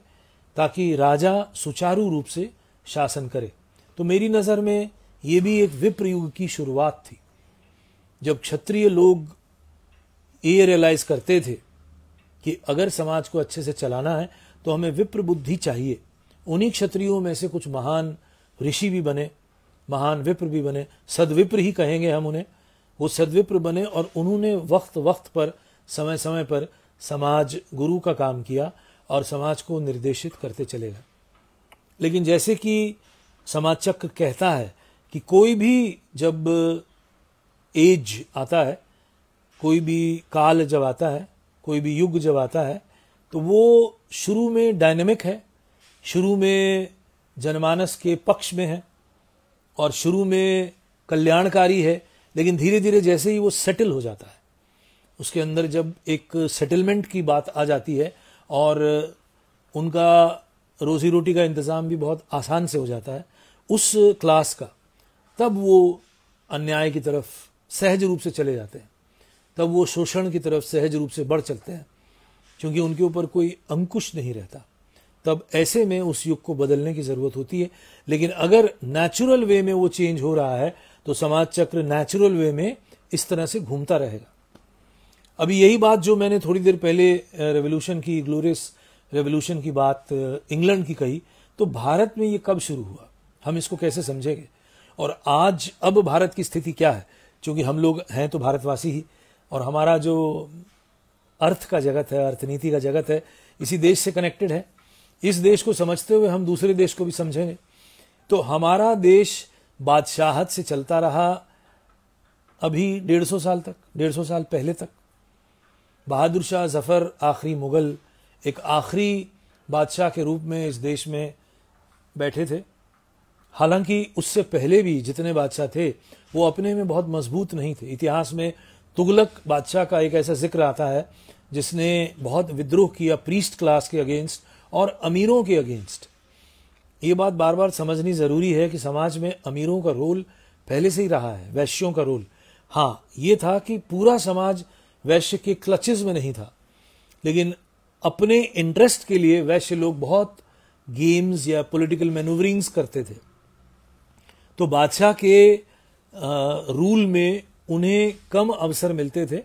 A: ताकि राजा सुचारू रूप से शासन करे तो मेरी नज़र में ये भी एक विप्र युग की शुरुआत थी जब क्षत्रिय लोग ये रियलाइज करते थे कि अगर समाज को अच्छे से चलाना है तो हमें विप्र बुद्धि चाहिए उन्हीं क्षत्रियों में से कुछ महान ऋषि भी बने महान विप्र भी बने सदविप्र ही कहेंगे हम उन्हें वो सदविप्र बने और उन्होंने वक्त वक्त पर समय समय पर समाज गुरु का काम किया और समाज को निर्देशित करते चले गए लेकिन जैसे कि समाज चक्र कहता है कि कोई भी जब एज आता है कोई भी काल जब आता है कोई भी युग जब आता है तो वो शुरू में डायनेमिक है शुरू में जनमानस के पक्ष में है और शुरू में कल्याणकारी है लेकिन धीरे धीरे जैसे ही वो सेटल हो जाता है उसके अंदर जब एक सेटलमेंट की बात आ जाती है और उनका रोजी रोटी का इंतज़ाम भी बहुत आसान से हो जाता है उस क्लास का तब वो अन्याय की तरफ सहज रूप से चले जाते हैं तब वो शोषण की तरफ सहज रूप से बढ़ चलते हैं क्योंकि उनके ऊपर कोई अंकुश नहीं रहता तब ऐसे में उस युग को बदलने की जरूरत होती है लेकिन अगर नेचुरल वे में वो चेंज हो रहा है तो समाज चक्र नेचुरल वे में इस तरह से घूमता रहेगा अभी यही बात जो मैंने थोड़ी देर पहले रेवोल्यूशन की ग्लोरियस रेवोल्यूशन की बात इंग्लैंड की कही तो भारत में ये कब शुरू हुआ हम इसको कैसे समझेंगे और आज अब भारत की स्थिति क्या है क्योंकि हम लोग हैं तो भारतवासी ही और हमारा जो अर्थ का जगत है अर्थनीति का जगत है इसी देश से कनेक्टेड है इस देश को समझते हुए हम दूसरे देश को भी समझेंगे तो हमारा देश बादशाहत से चलता रहा अभी डेढ़ सौ साल तक डेढ़ सौ साल पहले तक बहादुर शाह जफ़र आखिरी मुग़ल एक आखिरी बादशाह के रूप में इस देश में बैठे थे हालांकि उससे पहले भी जितने बादशाह थे वो अपने में बहुत मजबूत नहीं थे इतिहास में तुगलक बादशाह का एक ऐसा जिक्र आता है जिसने बहुत विद्रोह किया प्रीस्ट क्लास के अगेंस्ट और अमीरों के अगेंस्ट ये बात बार बार समझनी ज़रूरी है कि समाज में अमीरों का रोल पहले से ही रहा है वैश्यों का रोल हाँ ये था कि पूरा समाज वैश्य के क्लचेज में नहीं था लेकिन अपने इंटरेस्ट के लिए वैश्य लोग बहुत गेम्स या पॉलिटिकल मैनूवरिंग्स करते थे तो बादशाह के आ, रूल में उन्हें कम अवसर मिलते थे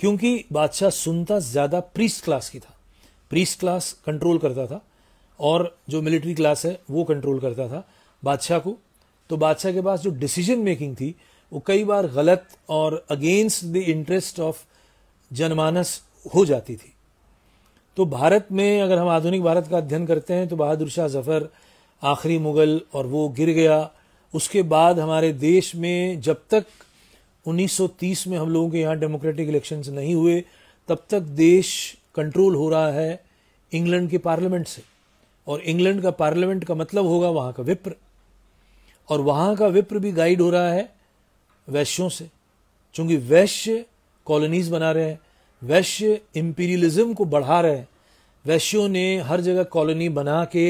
A: क्योंकि बादशाह सुनता ज़्यादा प्रीस्ट क्लास की था प्रीस्ट क्लास कंट्रोल करता था और जो मिलिट्री क्लास है वो कंट्रोल करता था बादशाह को तो बादशाह के पास जो डिसीजन मेकिंग थी वो कई बार गलत और अगेंस्ट द इंटरेस्ट ऑफ जनमानस हो जाती थी तो भारत में अगर हम आधुनिक भारत का अध्ययन करते हैं तो बहादुर शाह जफर आखिरी मुगल और वो गिर गया उसके बाद हमारे देश में जब तक 1930 में हम लोगों के यहाँ डेमोक्रेटिक इलेक्शंस नहीं हुए तब तक देश कंट्रोल हो रहा है इंग्लैंड के पार्लियामेंट से और इंग्लैंड का पार्लियामेंट का मतलब होगा वहाँ का विप्र और वहाँ का विप्र भी गाइड हो रहा है वैश्यों से चूंकि वैश्य कॉलोनीज बना रहे हैं वैश्य इम्पीरियलिज्म को बढ़ा रहे हैं वैश्यों ने हर जगह कॉलोनी बना के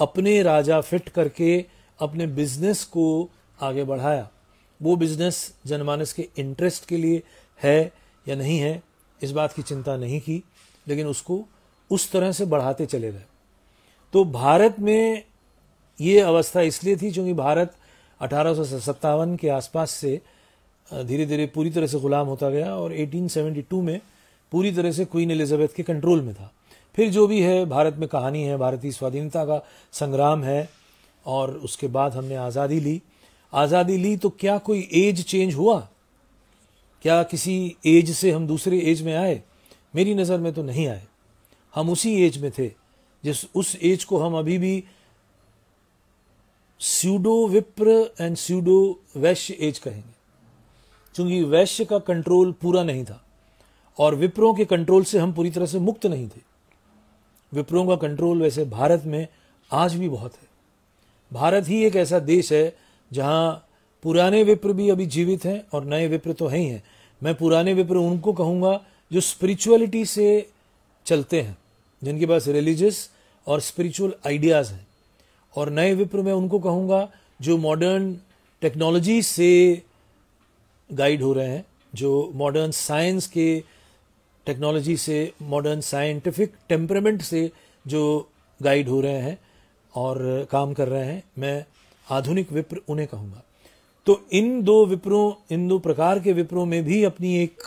A: अपने राजा फिट करके अपने बिजनेस को आगे बढ़ाया वो बिजनेस जनमानस के इंटरेस्ट के लिए है या नहीं है इस बात की चिंता नहीं की लेकिन उसको उस तरह से बढ़ाते चले गए तो भारत में ये अवस्था इसलिए थी क्योंकि भारत अठारह के आसपास से धीरे धीरे पूरी तरह से गुलाम होता गया और 1872 में पूरी तरह से क्वीन एलिजाबेथ के कंट्रोल में था फिर जो भी है भारत में कहानी है भारतीय स्वाधीनता का संग्राम है और उसके बाद हमने आज़ादी ली आज़ादी ली तो क्या कोई एज चेंज हुआ क्या किसी एज से हम दूसरे एज में आए मेरी नज़र में तो नहीं आए हम उसी एज में थे जिस उस एज को हम अभी भी स्यूडो विप्र एंड स्यूडो वैश्य एज कहेंगे क्योंकि वैश्य का कंट्रोल पूरा नहीं था और विप्रों के कंट्रोल से हम पूरी तरह से मुक्त नहीं थे विप्रों का कंट्रोल वैसे भारत में आज भी बहुत है भारत ही एक ऐसा देश है जहाँ पुराने विप्र भी अभी जीवित हैं और नए विप्र तो है ही हैं मैं पुराने विप्र उनको कहूँगा जो स्पिरिचुअलिटी से चलते हैं जिनके पास रिलीजियस और स्पिरिचुअल आइडियाज़ हैं और नए विप्र मैं उनको कहूंगा जो मॉडर्न टेक्नोलॉजी से गाइड हो रहे हैं जो मॉडर्न साइंस के टेक्नोलॉजी से मॉडर्न साइंटिफिक टेम्परामेंट से जो गाइड हो रहे हैं और काम कर रहे हैं मैं आधुनिक विप्र उन्हें कहूंगा तो इन दो विप्रों इन दो प्रकार के विप्रों में भी अपनी एक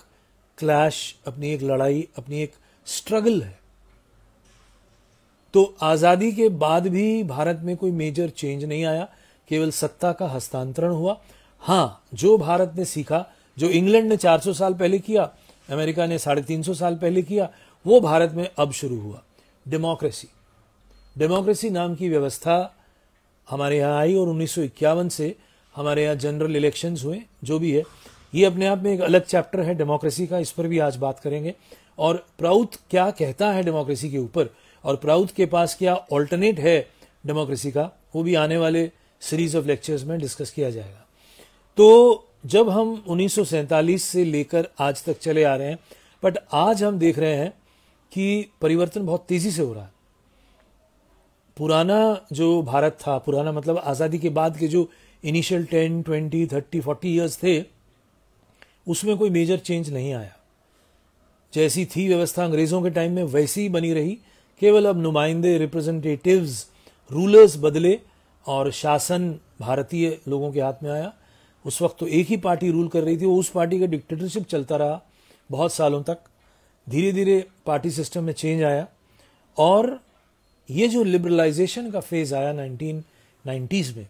A: क्लैश अपनी एक लड़ाई अपनी एक स्ट्रगल है तो आजादी के बाद भी भारत में कोई मेजर चेंज नहीं आया केवल सत्ता का हस्तांतरण हुआ हां जो भारत ने सीखा जो इंग्लैंड ने 400 साल पहले किया अमेरिका ने साढ़े तीन साल पहले किया वो भारत में अब शुरू हुआ डेमोक्रेसी डेमोक्रेसी नाम की व्यवस्था हमारे यहाँ आई और उन्नीस से हमारे यहाँ जनरल इलेक्शंस हुए जो भी है ये अपने आप में एक अलग चैप्टर है डेमोक्रेसी का इस पर भी आज बात करेंगे और प्राउत क्या कहता है डेमोक्रेसी के ऊपर और प्राउत के पास क्या ऑल्टरनेट है डेमोक्रेसी का वो भी आने वाले सीरीज ऑफ लेक्चर्स में डिस्कस किया जाएगा तो जब हम उन्नीस से लेकर आज तक चले आ रहे हैं बट आज हम देख रहे हैं कि परिवर्तन बहुत तेजी से हो रहा है पुराना जो भारत था पुराना मतलब आज़ादी के बाद के जो initial ten twenty thirty forty years थे उसमें कोई मेजर चेंज नहीं आया जैसी थी व्यवस्था अंग्रेज़ों के टाइम में वैसी ही बनी रही केवल अब नुमाइंदे रिप्रेजेंटेटिव्स रूलर्स बदले और शासन भारतीय लोगों के हाथ में आया उस वक्त तो एक ही पार्टी रूल कर रही थी उस पार्टी का डिक्टेटरशिप चलता रहा बहुत सालों तक धीरे धीरे पार्टी सिस्टम में चेंज आया और ये जो लिबरलाइजेशन का फेज़ आया नाइनटीन नाइन्टीज़ में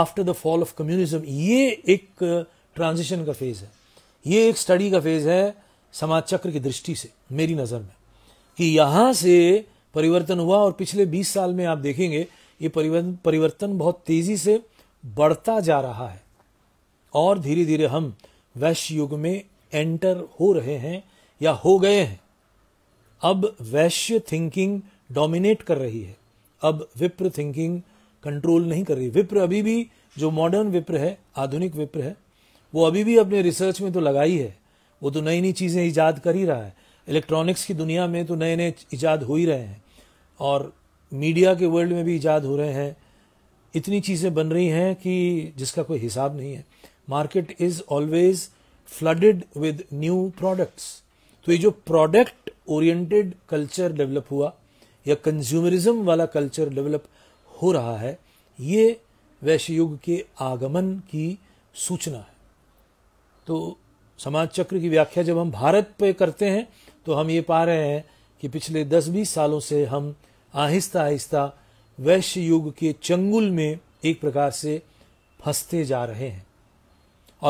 A: after the fall of communism ये एक ट्रांजिशन uh, का फेज़ है ये एक स्टडी का फेज़ है समाज चक्र की दृष्टि से मेरी नज़र में कि यहां से परिवर्तन हुआ और पिछले 20 साल में आप देखेंगे ये परिवर्तन परिवर्तन बहुत तेज़ी से बढ़ता जा रहा है और धीरे धीरे हम वैश्य युग में एंटर हो रहे हैं या हो गए हैं अब वैश्य थिंकिंग डोमिनेट कर रही है अब विप्र थिंकिंग कंट्रोल नहीं कर रही विप्र अभी भी जो मॉडर्न विप्र है आधुनिक विप्र है वो अभी भी अपने रिसर्च में तो लगाई है वो तो नई नई चीज़ें ईजाद कर ही रहा है इलेक्ट्रॉनिक्स की दुनिया में तो नए नए ईजाद हो ही रहे हैं और मीडिया के वर्ल्ड में भी ईजाद हो रहे हैं इतनी चीज़ें बन रही हैं कि जिसका कोई हिसाब नहीं है market is always flooded with new products तो ये जो प्रोडक्ट ओरिएंटेड कल्चर डेवलप हुआ या कंज्यूमरिज्म वाला कल्चर डेवलप हो रहा है ये वैश्य युग के आगमन की सूचना है तो समाज चक्र की व्याख्या जब हम भारत पे करते हैं तो हम ये पा रहे हैं कि पिछले 10-20 सालों से हम आहिस्ता आहिस्ता वैश्य युग के चंगुल में एक प्रकार से फंसते जा रहे हैं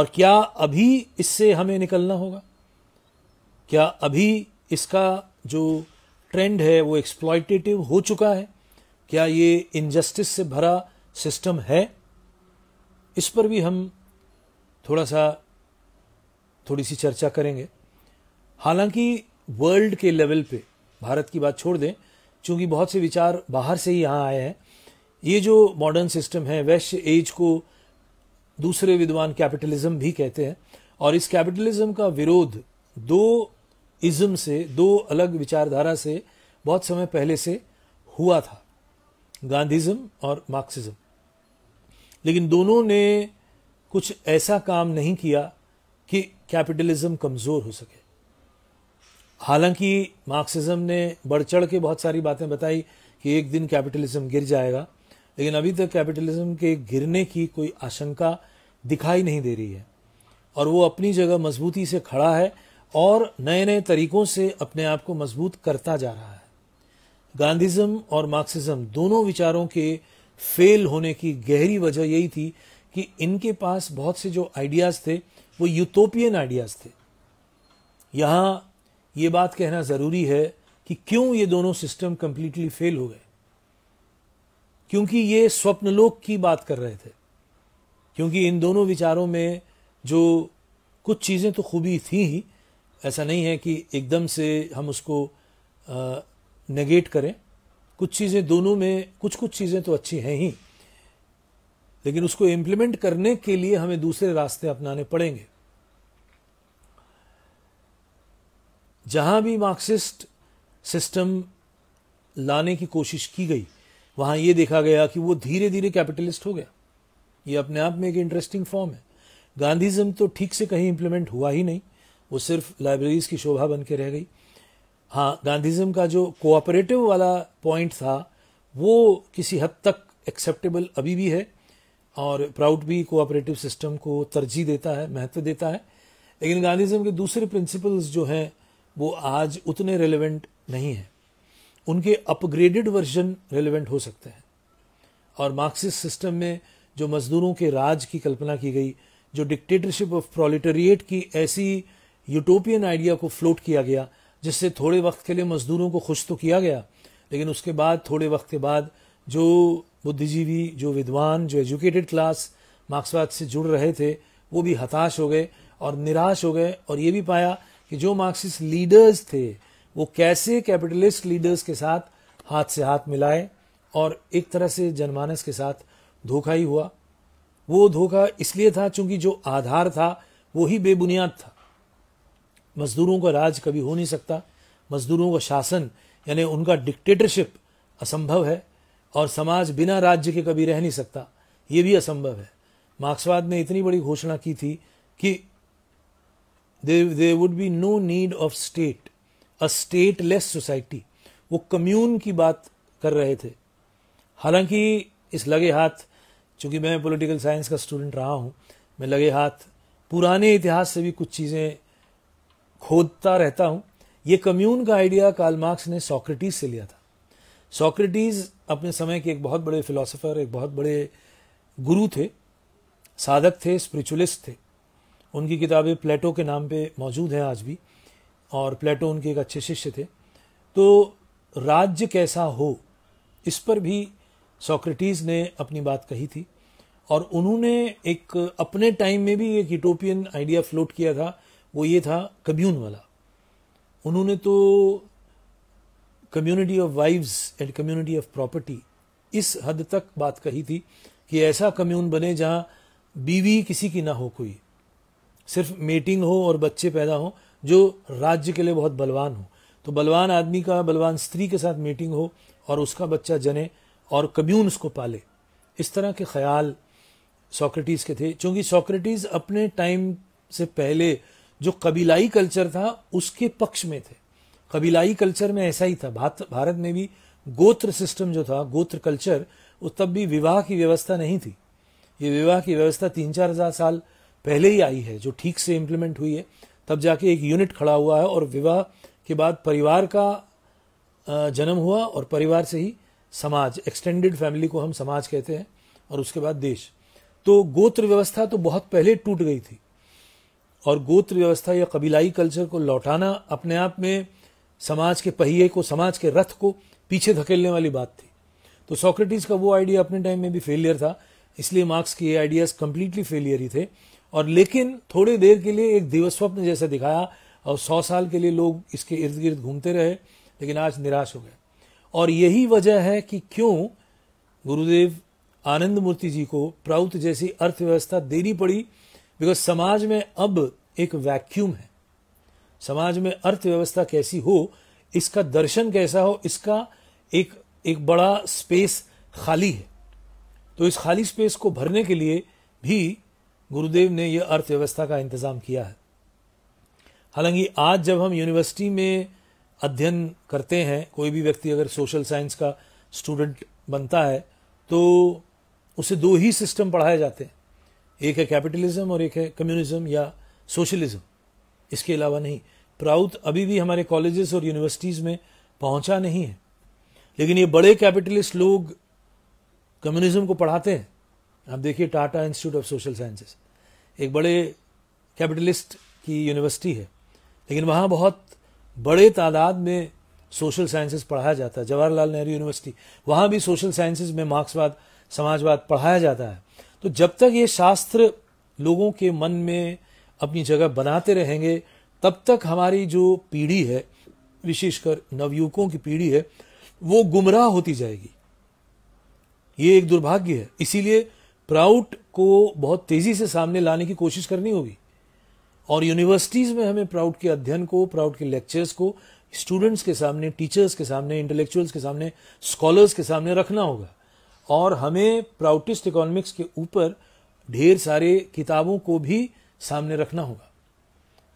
A: और क्या अभी इससे हमें निकलना होगा क्या अभी इसका जो ट्रेंड है वो एक्सप्लॉयटेटिव हो चुका है क्या ये इनजस्टिस से भरा सिस्टम है इस पर भी हम थोड़ा सा थोड़ी सी चर्चा करेंगे हालांकि वर्ल्ड के लेवल पे भारत की बात छोड़ दें क्योंकि बहुत से विचार बाहर से ही यहाँ आए हैं ये जो मॉडर्न सिस्टम है वैश्य एज को दूसरे विद्वान कैपिटलिज्म भी कहते हैं और इस कैपिटलिज्म का विरोध दो इज़्म से दो अलग विचारधारा से बहुत समय पहले से हुआ था गांधीज्म और मार्क्सिज्म लेकिन दोनों ने कुछ ऐसा काम नहीं किया कि कैपिटलिज्म कमज़ोर हो सके हालांकि मार्क्सिज्म ने बढ़ चढ़ के बहुत सारी बातें बताई कि एक दिन कैपिटलिज्म गिर जाएगा लेकिन अभी तक कैपिटलिज्म के गिरने की कोई आशंका दिखाई नहीं दे रही है और वो अपनी जगह मजबूती से खड़ा है और नए नए तरीकों से अपने आप को मजबूत करता जा रहा है गांधीज्म और मार्क्सिज्म दोनों विचारों के फेल होने की गहरी वजह यही थी कि इनके पास बहुत से जो आइडियाज थे वो यूटोपियन आइडियाज थे यहां ये बात कहना ज़रूरी है कि क्यों ये दोनों सिस्टम कंप्लीटली फेल हो गए क्योंकि ये स्वप्नलोक की बात कर रहे थे क्योंकि इन दोनों विचारों में जो कुछ चीज़ें तो खूबी थी ही ऐसा नहीं है कि एकदम से हम उसको नेगेट करें कुछ चीज़ें दोनों में कुछ कुछ चीज़ें तो अच्छी हैं ही लेकिन उसको इम्प्लीमेंट करने के लिए हमें दूसरे रास्ते अपनाने पड़ेंगे जहां भी मार्क्सिस्ट सिस्टम लाने की कोशिश की गई वहां यह देखा गया कि वो धीरे धीरे कैपिटलिस्ट हो गया ये अपने आप में एक इंटरेस्टिंग फॉर्म है गांधीज्म तो ठीक से कहीं इंप्लीमेंट हुआ ही नहीं वो सिर्फ लाइब्रेरीज की शोभा बन के रह गई हाँ गांधीज़म का जो कोऑपरेटिव वाला पॉइंट था वो किसी हद तक एक्सेप्टेबल अभी भी है और प्राउड भी कोऑपरेटिव सिस्टम को तरजीह देता है महत्व देता है लेकिन गांधीज़म के दूसरे प्रिंसिपल्स जो हैं वो आज उतने रेलिवेंट नहीं हैं उनके अपग्रेडेड वर्जन रेलिवेंट हो सकते हैं और मार्क्सिस्ट सिस्टम में जो मजदूरों के राज की कल्पना की गई जो डिक्टेटरशिप ऑफ प्रोलिटरिएट की ऐसी यूटोपियन आइडिया को फ्लोट किया गया जिससे थोड़े वक्त के लिए मजदूरों को खुश तो किया गया लेकिन उसके बाद थोड़े वक्त के बाद जो बुद्धिजीवी जो विद्वान जो एजुकेटेड क्लास मार्क्सवाद से जुड़ रहे थे वो भी हताश हो गए और निराश हो गए और ये भी पाया कि जो मार्क्सिस्ट लीडर्स थे वो कैसे कैपिटलिस्ट लीडर्स के साथ हाथ से हाथ मिलाए और एक तरह से जनमानस के साथ धोखा ही हुआ वो धोखा इसलिए था चूंकि जो आधार था वो ही बेबुनियाद था मजदूरों का राज कभी हो नहीं सकता मजदूरों का शासन यानी उनका डिक्टेटरशिप असंभव है और समाज बिना राज्य के कभी रह नहीं सकता ये भी असंभव है मार्क्सवाद ने इतनी बड़ी घोषणा की थी कि they would be no need of state a stateless society वो कम्यून की बात कर रहे थे हालांकि इस लगे हाथ चूंकि मैं पॉलिटिकल साइंस का स्टूडेंट रहा हूं मैं लगे हाथ पुराने इतिहास से भी कुछ चीज़ें खोदता रहता हूं ये कम्यून का आइडिया कार्ल मार्क्स ने सॉक्रेटीज से लिया था सॉक्रेटीज अपने समय के एक बहुत बड़े फिलोसोफर एक बहुत बड़े गुरु थे साधक थे स्पिरिचुअलिस्ट थे उनकी किताबें प्लेटो के नाम पे मौजूद हैं आज भी और प्लेटो उनके एक अच्छे शिष्य थे तो राज्य कैसा हो इस पर भी सॉक्रेटीज़ ने अपनी बात कही थी और उन्होंने एक अपने टाइम में भी एक यूटोपियन आइडिया फ्लोट किया था वो ये था कम्यून वाला उन्होंने तो community of wives and community of property इस हद तक बात कही थी कि ऐसा कम्यून बने जहाँ बीवी किसी की ना हो कोई सिर्फ मेटिंग हो और बच्चे पैदा हो जो राज्य के लिए बहुत बलवान हो तो बलवान आदमी का बलवान स्त्री के साथ मीटिंग हो और उसका बच्चा जने और कम्यून उसको पाले इस तरह के ख्याल सॉक्रेटिस के थे क्योंकि सॉक्रेटिस अपने टाइम से पहले जो कबीलाई कल्चर था उसके पक्ष में थे कबीलाई कल्चर में ऐसा ही था भारत में भी गोत्र सिस्टम जो था गोत्र कल्चर वो तब भी विवाह की व्यवस्था नहीं थी ये विवाह की व्यवस्था तीन चार हजार साल पहले ही आई है जो ठीक से इम्प्लीमेंट हुई है तब जाके एक यूनिट खड़ा हुआ है और विवाह के बाद परिवार का जन्म हुआ और परिवार से ही समाज एक्सटेंडेड फैमिली को हम समाज कहते हैं और उसके बाद देश तो गोत्र व्यवस्था तो बहुत पहले टूट गई थी और गोत्र व्यवस्था या कबीलाई कल्चर को लौटाना अपने आप में समाज के पहिए को समाज के रथ को पीछे धकेलने वाली बात थी तो सॉक्रेटिस का वो आइडिया अपने टाइम में भी फेलियर था इसलिए मार्क्स के ये आइडियाज कम्प्लीटली फेलियर ही थे और लेकिन थोड़ी देर के लिए एक दिवस्वप्न जैसा दिखाया और सौ साल के लिए लोग इसके इर्द गिर्द घूमते रहे लेकिन आज निराश हो गए और यही वजह है कि क्यों गुरुदेव आनंद मूर्ति जी को प्राउत जैसी अर्थव्यवस्था देनी पड़ी बिकॉज समाज में अब एक वैक्यूम है समाज में अर्थव्यवस्था कैसी हो इसका दर्शन कैसा हो इसका एक एक बड़ा स्पेस खाली है तो इस खाली स्पेस को भरने के लिए भी गुरुदेव ने यह अर्थव्यवस्था का इंतजाम किया है हालांकि आज जब हम यूनिवर्सिटी में अध्ययन करते हैं कोई भी व्यक्ति अगर सोशल साइंस का स्टूडेंट बनता है तो उसे दो ही सिस्टम पढ़ाए जाते हैं एक है कैपिटलिज्म और एक है कम्युनिज्म या सोशलिज्म इसके अलावा नहीं प्राउथ अभी भी हमारे कॉलेजेस और यूनिवर्सिटीज में पहुंचा नहीं है लेकिन ये बड़े कैपिटलिस्ट लोग कम्युनिज्म को पढ़ाते हैं आप देखिए Tata Institute of Social Sciences एक बड़े कैपिटलिस्ट की यूनिवर्सिटी है लेकिन वहाँ बहुत बड़े तादाद में सोशल साइंसेस पढ़ाया जाता है जवाहरलाल नेहरू यूनिवर्सिटी वहाँ भी सोशल साइंसेस में मार्क्सवाद समाजवाद पढ़ाया जाता है तो जब तक ये शास्त्र लोगों के मन में अपनी जगह बनाते रहेंगे तब तक हमारी जो पीढ़ी है विशेषकर नवयुवकों की पीढ़ी है वो गुमराह होती जाएगी ये एक दुर्भाग्य है इसीलिए प्राउड को बहुत तेजी से सामने लाने की कोशिश करनी होगी और यूनिवर्सिटीज में हमें प्राउड के अध्ययन को प्राउड के लेक्चर्स को स्टूडेंट्स के सामने टीचर्स के सामने इंटेलेक्चुअल्स के सामने स्कॉलर्स के सामने रखना होगा और हमें प्राउटिस्ट इकोनॉमिक्स के ऊपर ढेर सारे किताबों को भी सामने रखना होगा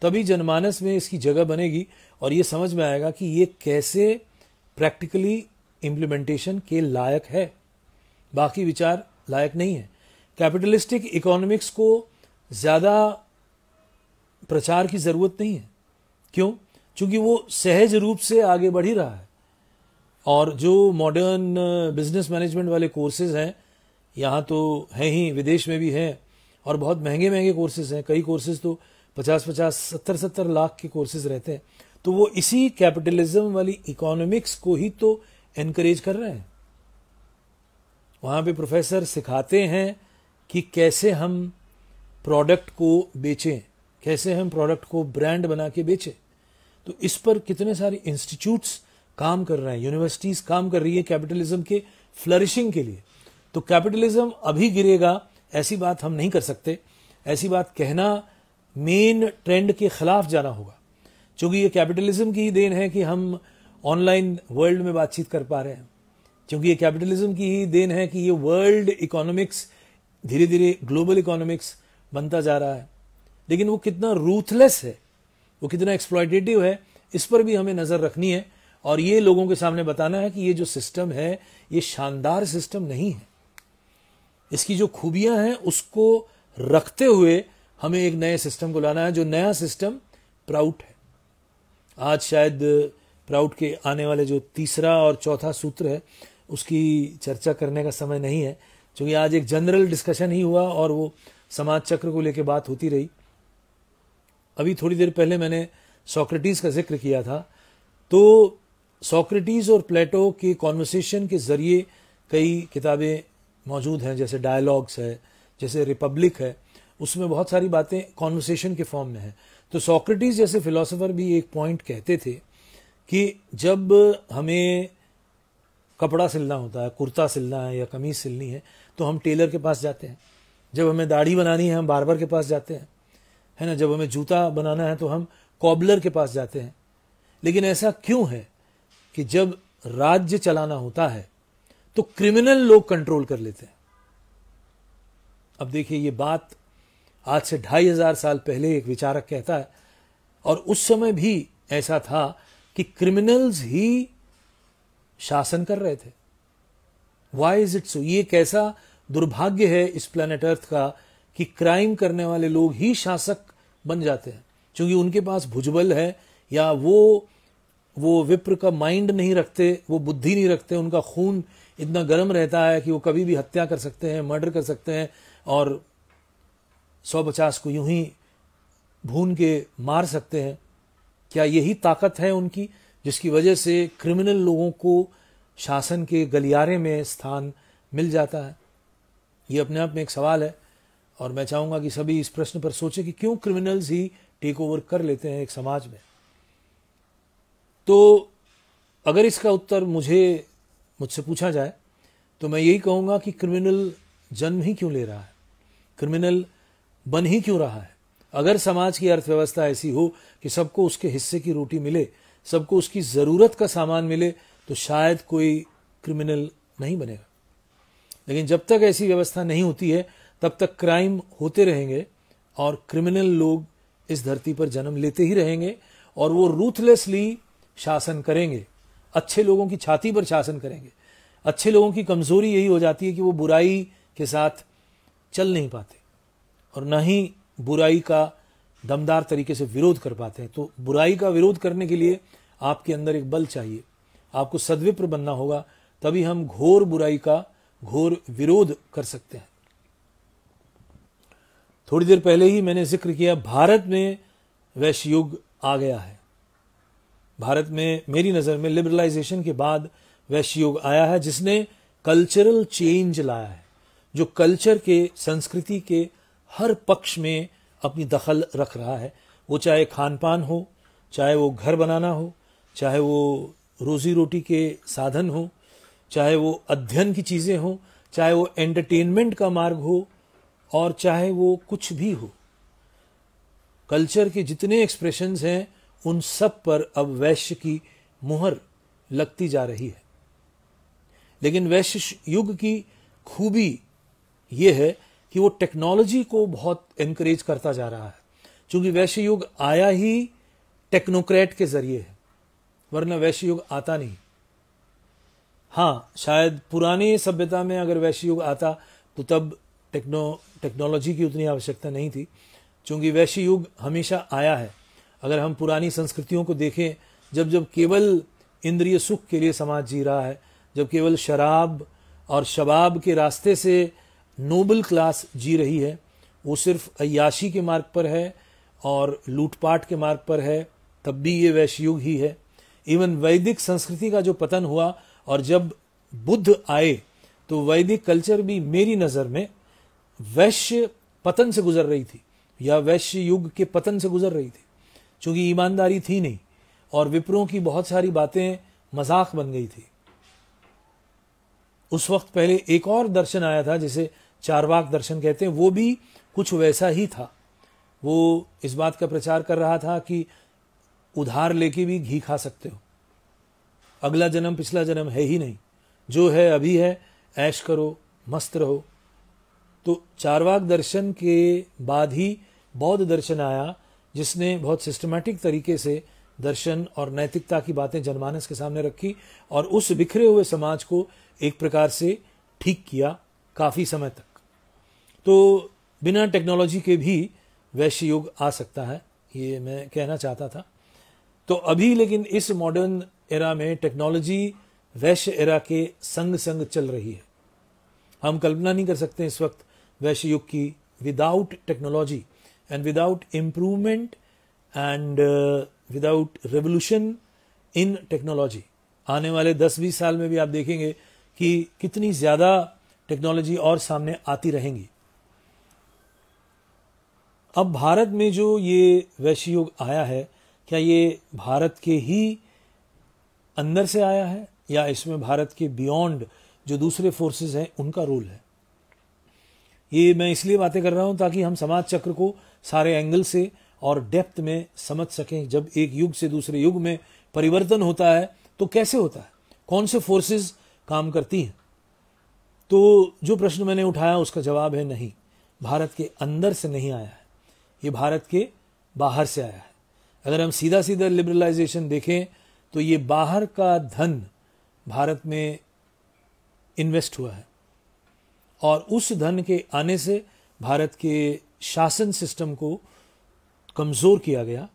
A: तभी जनमानस में इसकी जगह बनेगी और ये समझ में आएगा कि ये कैसे प्रैक्टिकली इम्प्लीमेंटेशन के लायक है बाकी विचार लायक नहीं है कैपिटलिस्टिक इकोनॉमिक्स को ज़्यादा प्रचार की ज़रूरत नहीं है क्यों क्योंकि वो सहज रूप से आगे बढ़ ही रहा है और जो मॉडर्न बिजनेस मैनेजमेंट वाले कोर्सेज हैं यहाँ तो हैं ही विदेश में भी हैं और बहुत महंगे महंगे कोर्सेज हैं कई कोर्सेज तो पचास पचास सत्तर सत्तर लाख के कोर्सेज रहते हैं तो वो इसी कैपिटलिज्म वाली इकोनॉमिक्स को ही तो एनकरेज कर रहे हैं वहाँ पे प्रोफेसर सिखाते हैं कि कैसे हम प्रोडक्ट को बेचें कैसे हम प्रोडक्ट को ब्रांड बना के बेचें तो इस पर कितने सारे इंस्टीट्यूट्स काम कर रहे हैं यूनिवर्सिटीज काम कर रही है कैपिटलिज्म के फ्लरिशिंग के लिए तो कैपिटलिज्म अभी गिरेगा ऐसी बात हम नहीं कर सकते ऐसी बात कहना मेन ट्रेंड के खिलाफ जाना होगा क्योंकि ये कैपिटलिज्म की ही देन है कि हम ऑनलाइन वर्ल्ड में बातचीत कर पा रहे हैं क्योंकि ये कैपिटलिज्म की ही देन है कि ये वर्ल्ड इकोनॉमिक्स धीरे धीरे ग्लोबल इकोनॉमिक्स बनता जा रहा है लेकिन वो कितना रूथलेस है वो कितना एक्सप्लॉयटेटिव है इस पर भी हमें नज़र रखनी है और ये लोगों के सामने बताना है कि ये जो सिस्टम है ये शानदार सिस्टम नहीं है इसकी जो खूबियां हैं उसको रखते हुए हमें एक नए सिस्टम को लाना है जो नया सिस्टम प्राउट है आज शायद प्राउट के आने वाले जो तीसरा और चौथा सूत्र है उसकी चर्चा करने का समय नहीं है क्योंकि आज एक जनरल डिस्कशन ही हुआ और वो समाज चक्र को लेकर बात होती रही अभी थोड़ी देर पहले मैंने सॉक्रेटिस का जिक्र किया था तो सॉक्रेटीज और प्लेटो के कॉन्वर्सेशन के ज़रिए कई किताबें मौजूद हैं जैसे डायलॉग्स है जैसे रिपब्लिक है उसमें बहुत सारी बातें कॉन्वर्सेशन के फॉर्म में हैं तो सॉक्रेटीज़ जैसे फिलोसोफर भी एक पॉइंट कहते थे कि जब हमें कपड़ा सिलना होता है कुर्ता सिलना है या कमीज सिलनी है तो हम टेलर के पास जाते हैं जब हमें दाढ़ी बनानी है हम बारबर के पास जाते हैं है ना जब हमें जूता बनाना है तो हम कॉबलर के पास जाते हैं लेकिन ऐसा क्यों है कि जब राज्य चलाना होता है तो क्रिमिनल लोग कंट्रोल कर लेते हैं अब देखिए ये बात आज से ढाई हजार साल पहले एक विचारक कहता है और उस समय भी ऐसा था कि क्रिमिनल्स ही शासन कर रहे थे वाई इज इट सो ये कैसा दुर्भाग्य है इस प्लेनेट अर्थ का कि क्राइम करने वाले लोग ही शासक बन जाते हैं क्योंकि उनके पास भुजबल है या वो वो विप्र का माइंड नहीं रखते वो बुद्धि नहीं रखते उनका खून इतना गर्म रहता है कि वो कभी भी हत्या कर सकते हैं मर्डर कर सकते हैं और सौ पचास को यूं ही भून के मार सकते हैं क्या यही ताकत है उनकी जिसकी वजह से क्रिमिनल लोगों को शासन के गलियारे में स्थान मिल जाता है ये अपने आप में एक सवाल है और मैं चाहूंगा कि सभी इस प्रश्न पर सोचें कि क्यों क्रिमिनल्स ही टेक ओवर कर लेते हैं एक समाज में तो अगर इसका उत्तर मुझे मुझसे पूछा जाए तो मैं यही कहूंगा कि क्रिमिनल जन्म ही क्यों ले रहा है क्रिमिनल बन ही क्यों रहा है अगर समाज की अर्थव्यवस्था ऐसी हो कि सबको उसके हिस्से की रोटी मिले सबको उसकी ज़रूरत का सामान मिले तो शायद कोई क्रिमिनल नहीं बनेगा लेकिन जब तक ऐसी व्यवस्था नहीं होती है तब तक क्राइम होते रहेंगे और क्रिमिनल लोग इस धरती पर जन्म लेते ही रहेंगे और वो रूथलेसली शासन करेंगे अच्छे लोगों की छाती पर शासन करेंगे अच्छे लोगों की कमजोरी यही हो जाती है कि वो बुराई के साथ चल नहीं पाते और न ही बुराई का दमदार तरीके से विरोध कर पाते हैं तो बुराई का विरोध करने के लिए आपके अंदर एक बल चाहिए आपको सदविप्र बनना होगा तभी हम घोर बुराई का घोर विरोध कर सकते हैं थोड़ी देर पहले ही मैंने जिक्र किया भारत में वैश्य युग आ गया है भारत में मेरी नज़र में लिबरलाइजेशन के बाद वैश्य योग आया है जिसने कल्चरल चेंज लाया है जो कल्चर के संस्कृति के हर पक्ष में अपनी दखल रख रहा है वो चाहे खान पान हो चाहे वो घर बनाना हो चाहे वो रोजी रोटी के साधन हो चाहे वो अध्ययन की चीज़ें हों चाहे वो एंटरटेनमेंट का मार्ग हो और चाहे वो कुछ भी हो कल्चर के जितने एक्सप्रेशंस हैं उन सब पर अब वैश्य की मुहर लगती जा रही है लेकिन वैश्य युग की खूबी यह है कि वो टेक्नोलॉजी को बहुत एनकरेज करता जा रहा है क्योंकि वैश्य युग आया ही टेक्नोक्रेट के जरिए है वरना वैश्य युग आता नहीं हाँ शायद पुरानी सभ्यता में अगर वैश्य युग आता तो तब टेक्नो टेक्नोलॉजी की उतनी आवश्यकता नहीं थी क्योंकि वैश्य युग हमेशा आया है अगर हम पुरानी संस्कृतियों को देखें जब जब केवल इंद्रिय सुख के लिए समाज जी रहा है जब केवल शराब और शबाब के रास्ते से नोबल क्लास जी रही है वो सिर्फ अयाशी के मार्ग पर है और लूटपाट के मार्ग पर है तब भी ये वैश्युग ही है इवन वैदिक संस्कृति का जो पतन हुआ और जब बुद्ध आए तो वैदिक कल्चर भी मेरी नज़र में वैश्य पतन से गुजर रही थी या वैश्य युग के पतन से गुजर रही थी चूंकि ईमानदारी थी नहीं और विप्रों की बहुत सारी बातें मजाक बन गई थी उस वक्त पहले एक और दर्शन आया था जिसे चारवाक दर्शन कहते हैं वो भी कुछ वैसा ही था वो इस बात का प्रचार कर रहा था कि उधार लेके भी घी खा सकते हो अगला जन्म पिछला जन्म है ही नहीं जो है अभी है ऐश करो मस्त रहो तो चारवाक दर्शन के बाद ही बौद्ध दर्शन आया जिसने बहुत सिस्टमैटिक तरीके से दर्शन और नैतिकता की बातें जनमानस के सामने रखी और उस बिखरे हुए समाज को एक प्रकार से ठीक किया काफ़ी समय तक तो बिना टेक्नोलॉजी के भी वैश्य युग आ सकता है ये मैं कहना चाहता था तो अभी लेकिन इस मॉडर्न एरा में टेक्नोलॉजी वैश्य एरा के संग संग चल रही है हम कल्पना नहीं कर सकते इस वक्त वैश्य युग की without technology and without improvement and uh, without revolution in technology आने वाले 10-20 साल में भी आप देखेंगे कि कितनी ज्यादा टेक्नोलॉजी और सामने आती रहेंगी अब भारत में जो ये वैश्य युग आया है क्या ये भारत के ही अंदर से आया है या इसमें भारत के बियॉन्ड जो दूसरे फोर्सेस हैं उनका रोल है ये मैं इसलिए बातें कर रहा हूं ताकि हम समाज चक्र को सारे एंगल से और डेप्थ में समझ सकें जब एक युग से दूसरे युग में परिवर्तन होता है तो कैसे होता है कौन से फोर्सेस काम करती हैं तो जो प्रश्न मैंने उठाया उसका जवाब है नहीं भारत के अंदर से नहीं आया है ये भारत के बाहर से आया है अगर हम सीधा सीधा लिबरलाइजेशन देखें तो ये बाहर का धन भारत में इन्वेस्ट हुआ है और उस धन के आने से भारत के शासन सिस्टम को कमज़ोर किया गया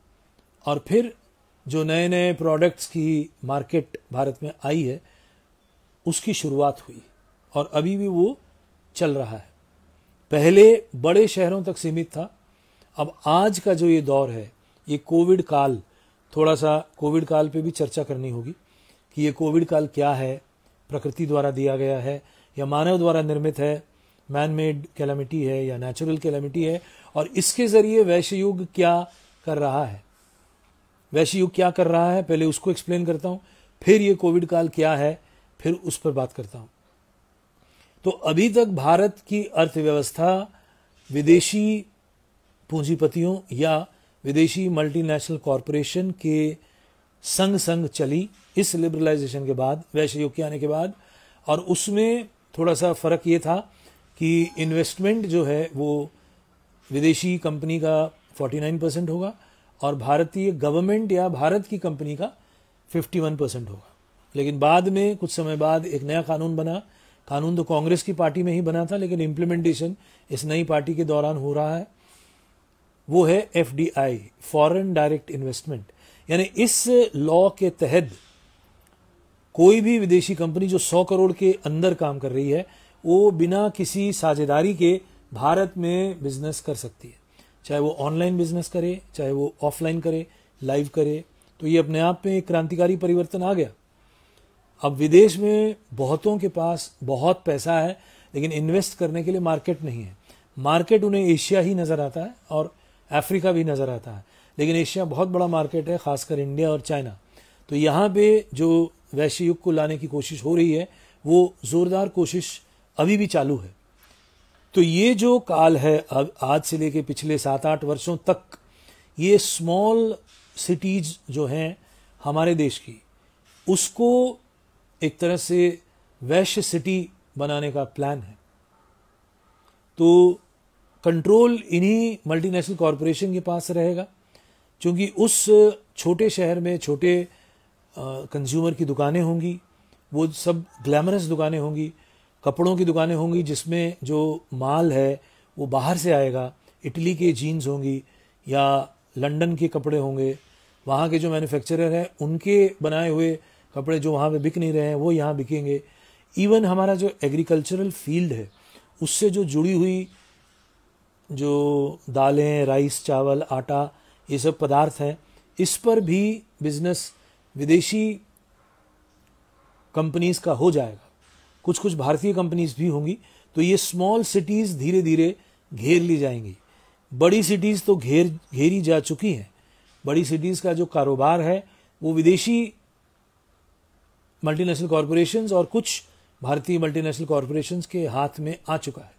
A: और फिर जो नए नए प्रोडक्ट्स की मार्केट भारत में आई है उसकी शुरुआत हुई और अभी भी वो चल रहा है पहले बड़े शहरों तक सीमित था अब आज का जो ये दौर है ये कोविड काल थोड़ा सा कोविड काल पे भी चर्चा करनी होगी कि ये कोविड काल क्या है प्रकृति द्वारा दिया गया है या मानव द्वारा निर्मित है मैन मेड कैलामिटी है या नेचुरल कैलामिटी है और इसके ज़रिए वैश्य युग क्या कर रहा है वैश्य युग क्या कर रहा है पहले उसको एक्सप्लेन करता हूं फिर ये कोविड काल क्या है फिर उस पर बात करता हूं तो अभी तक भारत की अर्थव्यवस्था विदेशी पूंजीपतियों या विदेशी मल्टीनेशनल कॉरपोरेशन के संग संग चली इस लिबरलाइजेशन के बाद वैश्य युग के आने के बाद और उसमें थोड़ा सा फर्क ये था कि इन्वेस्टमेंट जो है वो विदेशी कंपनी का 49 परसेंट होगा और भारतीय गवर्नमेंट या भारत की कंपनी का 51 परसेंट होगा लेकिन बाद में कुछ समय बाद एक नया कानून बना कानून तो कांग्रेस की पार्टी में ही बना था लेकिन इम्प्लीमेंटेशन इस नई पार्टी के दौरान हो रहा है वो है F D I foreign direct investment यानी इस लॉ के तहत कोई भी विदेशी कंपनी जो 100 करोड़ के अंदर काम कर रही है वो बिना किसी साझेदारी के भारत में बिजनेस कर सकती है चाहे वो ऑनलाइन बिजनेस करे चाहे वो ऑफलाइन करे लाइव करे तो ये अपने आप में एक क्रांतिकारी परिवर्तन आ गया अब विदेश में बहुतों के पास बहुत पैसा है लेकिन इन्वेस्ट करने के लिए मार्केट नहीं है मार्केट उन्हें एशिया ही नज़र आता है और अफ्रीका भी नज़र आता है लेकिन एशिया बहुत बड़ा मार्केट है खासकर इंडिया और चाइना तो यहाँ पे जो वैश्य युग को लाने की कोशिश हो रही है वो ज़ोरदार कोशिश अभी भी चालू है तो ये जो काल है अब आज से लेके पिछले सात आठ वर्षों तक ये स्मॉल सिटीज जो हैं हमारे देश की उसको एक तरह से वैश्य सिटी बनाने का प्लान है तो कंट्रोल इन्हीं मल्टीनेशनल कॉरपोरेशन के पास रहेगा क्योंकि उस छोटे शहर में छोटे कंज्यूमर की दुकानें होंगी वो सब ग्लैमरस दुकानें होंगी कपड़ों की दुकानें होंगी जिसमें जो माल है वो बाहर से आएगा इटली के जीन्स होंगी या लंदन के कपड़े होंगे वहाँ के जो मैन्युफैक्चरर हैं उनके बनाए हुए कपड़े जो वहाँ पे बिक नहीं रहे हैं वो यहाँ बिकेंगे इवन हमारा जो एग्रीकल्चरल फील्ड है उससे जो जुड़ी हुई जो दालें राइस चावल आटा ये सब पदार्थ हैं इस पर भी बिजनेस विदेशी कंपनीज का हो जाएगा कुछ कुछ भारतीय कंपनीज भी होंगी तो ये स्मॉल सिटीज़ धीरे धीरे घेर ली जाएंगी बड़ी सिटीज़ तो घेर घेरी जा चुकी हैं बड़ी सिटीज़ का जो कारोबार है वो विदेशी मल्टीनेशनल कॉरपोरेशन और कुछ भारतीय मल्टीनेशनल कॉरपोरेशन के हाथ में आ चुका है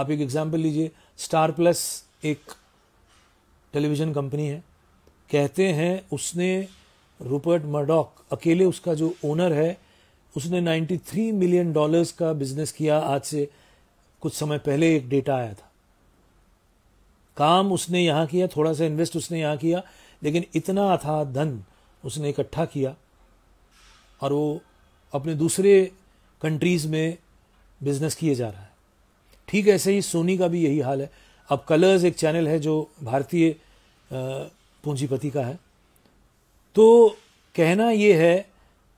A: आप एक एग्जाम्पल लीजिए स्टार प्लस एक टेलीविज़न कंपनी है कहते हैं उसने रूपर्ट मर्डॉक अकेले उसका जो ओनर है उसने 93 मिलियन डॉलर्स का बिजनेस किया आज से कुछ समय पहले एक डेटा आया था काम उसने यहाँ किया थोड़ा सा इन्वेस्ट उसने यहाँ किया लेकिन इतना था धन उसने इकट्ठा किया और वो अपने दूसरे कंट्रीज़ में बिजनेस किए जा रहा है ठीक ऐसे ही सोनी का भी यही हाल है अब कलर्स एक चैनल है जो भारतीय पूंजीपति का है तो कहना ये है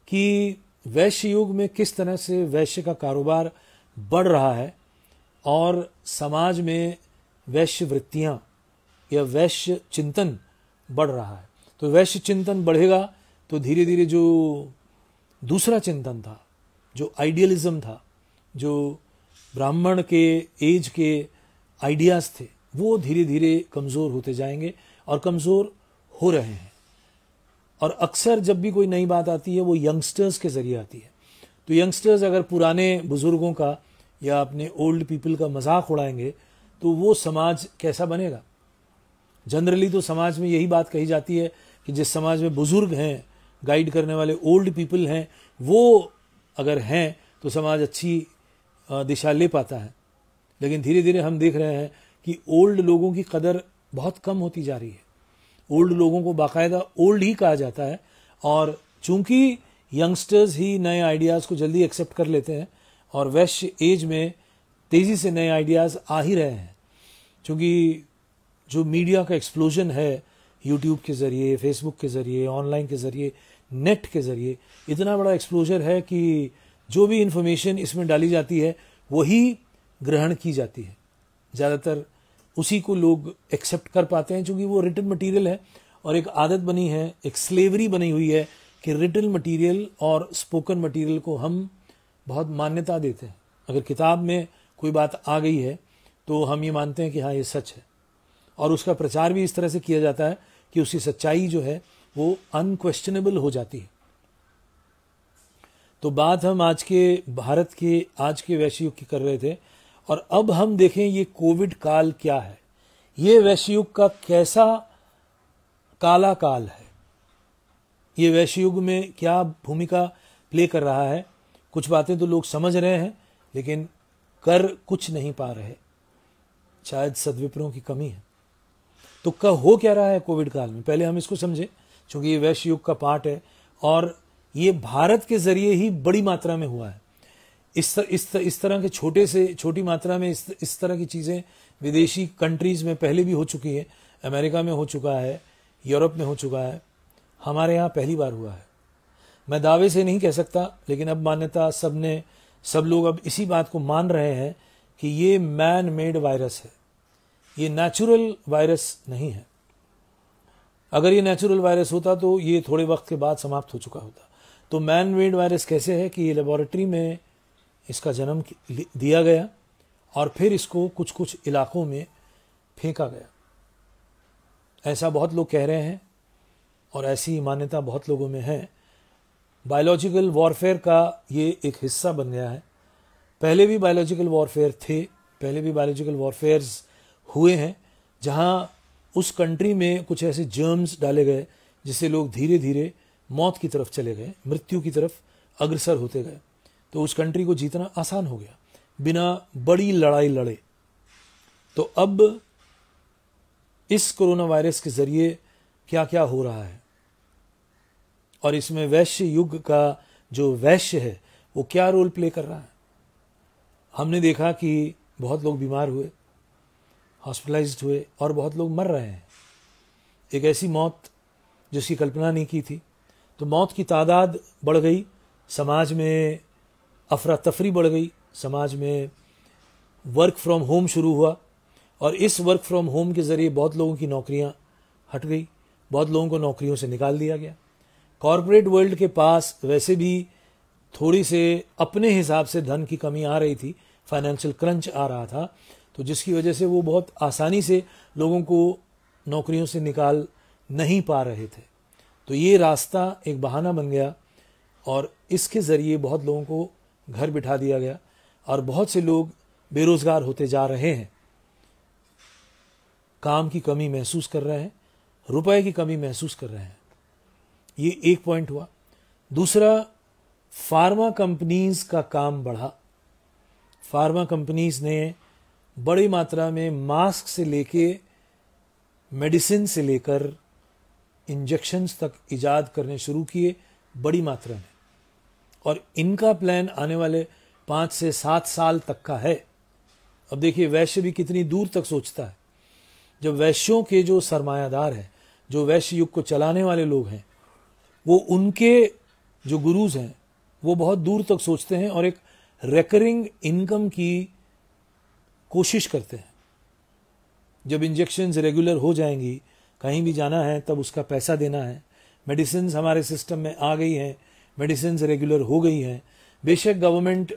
A: कि वैश्य युग में किस तरह से वैश्य का कारोबार बढ़ रहा है और समाज में वैश्य वृत्तियाँ या वैश्य चिंतन बढ़ रहा है तो वैश्य चिंतन बढ़ेगा तो धीरे धीरे जो दूसरा चिंतन था जो आइडियलिज्म था जो ब्राह्मण के एज के आइडियाज़ थे वो धीरे धीरे कमज़ोर होते जाएंगे और कमज़ोर हो रहे हैं और अक्सर जब भी कोई नई बात आती है वो यंगस्टर्स के ज़रिए आती है तो यंगस्टर्स अगर पुराने बुज़ुर्गों का या अपने ओल्ड पीपल का मजाक उड़ाएंगे तो वो समाज कैसा बनेगा जनरली तो समाज में यही बात कही जाती है कि जिस समाज में बुज़ुर्ग हैं गाइड करने वाले ओल्ड पीपल हैं वो अगर हैं तो समाज अच्छी दिशा ले पाता है लेकिन धीरे धीरे हम देख रहे हैं कि ओल्ड लोगों की कदर बहुत कम होती जा रही है ओल्ड लोगों को बाकायदा ओल्ड ही कहा जाता है और चूंकि यंगस्टर्स ही नए आइडियाज़ को जल्दी एक्सेप्ट कर लेते हैं और वैश्य एज में तेज़ी से नए आइडियाज़ आ ही रहे हैं क्योंकि जो मीडिया का एक्सप्लोजन है यूट्यूब के ज़रिए फेसबुक के ज़रिए ऑनलाइन के ज़रिए नेट के ज़रिए इतना बड़ा एक्सप्लोजर है कि जो भी इन्फॉर्मेशन इसमें डाली जाती है वही ग्रहण की जाती है ज़्यादातर उसी को लोग एक्सेप्ट कर पाते हैं क्योंकि वो रिटर्न मटेरियल है और एक आदत बनी है एक स्लेवरी बनी हुई है कि रिटर्न मटेरियल और स्पोकन मटेरियल को हम बहुत मान्यता देते हैं अगर किताब में कोई बात आ गई है तो हम ये मानते हैं कि हाँ ये सच है और उसका प्रचार भी इस तरह से किया जाता है कि उसकी सच्चाई जो है वो अनक्वेश्चनेबल हो जाती है तो बात हम आज के भारत के आज के वैश्य युग की कर रहे थे और अब हम देखें ये कोविड काल क्या है ये वैश्युग का कैसा काला काल है ये वैश्युग में क्या भूमिका प्ले कर रहा है कुछ बातें तो लोग समझ रहे हैं लेकिन कर कुछ नहीं पा रहे शायद सदविपरों की कमी है तो क हो क्या रहा है कोविड काल में पहले हम इसको समझें क्योंकि ये वैश्य युग का पार्ट है और ये भारत के जरिए ही बड़ी मात्रा में हुआ है इस तर, इस तर, इस तरह के छोटे से छोटी मात्रा में इस इस तरह की चीज़ें विदेशी कंट्रीज में पहले भी हो चुकी है अमेरिका में हो चुका है यूरोप में हो चुका है हमारे यहाँ पहली बार हुआ है मैं दावे से नहीं कह सकता लेकिन अब मान्यता सब ने सब लोग अब इसी बात को मान रहे हैं कि ये मैन मेड वायरस है ये नेचुरल वायरस नहीं है अगर ये नेचुरल वायरस होता तो ये थोड़े वक्त के बाद समाप्त हो चुका होता तो मैन मेड वायरस कैसे है कि ये लेबोरेटरी में इसका जन्म दिया गया और फिर इसको कुछ कुछ इलाकों में फेंका गया ऐसा बहुत लोग कह रहे हैं और ऐसी मान्यता बहुत लोगों में है बायोलॉजिकल वॉरफेयर का ये एक हिस्सा बन गया है पहले भी बायोलॉजिकल वॉरफेयर थे पहले भी बायोलॉजिकल वॉरफेयर्स हुए हैं जहाँ उस कंट्री में कुछ ऐसे जर्म्स डाले गए जिससे लोग धीरे धीरे मौत की तरफ चले गए मृत्यु की तरफ अग्रसर होते गए तो उस कंट्री को जीतना आसान हो गया बिना बड़ी लड़ाई लड़े तो अब इस कोरोना वायरस के जरिए क्या क्या हो रहा है और इसमें वैश्य युग का जो वैश्य है वो क्या रोल प्ले कर रहा है हमने देखा कि बहुत लोग बीमार हुए हॉस्पिटलाइज्ड हुए और बहुत लोग मर रहे हैं एक ऐसी मौत जिसकी कल्पना नहीं की थी तो मौत की तादाद बढ़ गई समाज में अफरा तफरी बढ़ गई समाज में वर्क फ्रॉम होम शुरू हुआ और इस वर्क फ्रॉम होम के ज़रिए बहुत लोगों की नौकरियाँ हट गई बहुत लोगों को नौकरियों से निकाल दिया गया कॉरपोरेट वर्ल्ड के पास वैसे भी थोड़ी से अपने हिसाब से धन की कमी आ रही थी फाइनेंशियल क्रंच आ रहा था तो जिसकी वजह से वो बहुत आसानी से लोगों को नौकरियों से निकाल नहीं पा रहे थे तो ये रास्ता एक बहाना बन गया और इसके ज़रिए बहुत लोगों को घर बिठा दिया गया और बहुत से लोग बेरोजगार होते जा रहे हैं काम की कमी महसूस कर रहे हैं रुपए की कमी महसूस कर रहे हैं ये एक पॉइंट हुआ दूसरा फार्मा कंपनीज का काम बढ़ा फार्मा कंपनीज ने बड़ी मात्रा में मास्क से लेके मेडिसिन से लेकर इंजेक्शंस तक इजाद करने शुरू किए बड़ी मात्रा में और इनका प्लान आने वाले पांच से सात साल तक का है अब देखिए वैश्य भी कितनी दूर तक सोचता है जब वैश्यों के जो सरमायादार हैं जो वैश्य युग को चलाने वाले लोग हैं वो उनके जो गुरुज हैं वो बहुत दूर तक सोचते हैं और एक रेकरिंग इनकम की कोशिश करते हैं जब इंजेक्शन रेगुलर हो जाएंगी कहीं भी जाना है तब उसका पैसा देना है मेडिसिन हमारे सिस्टम में आ गई हैं मेडिसिन रेगुलर हो गई हैं बेशक गवर्नमेंट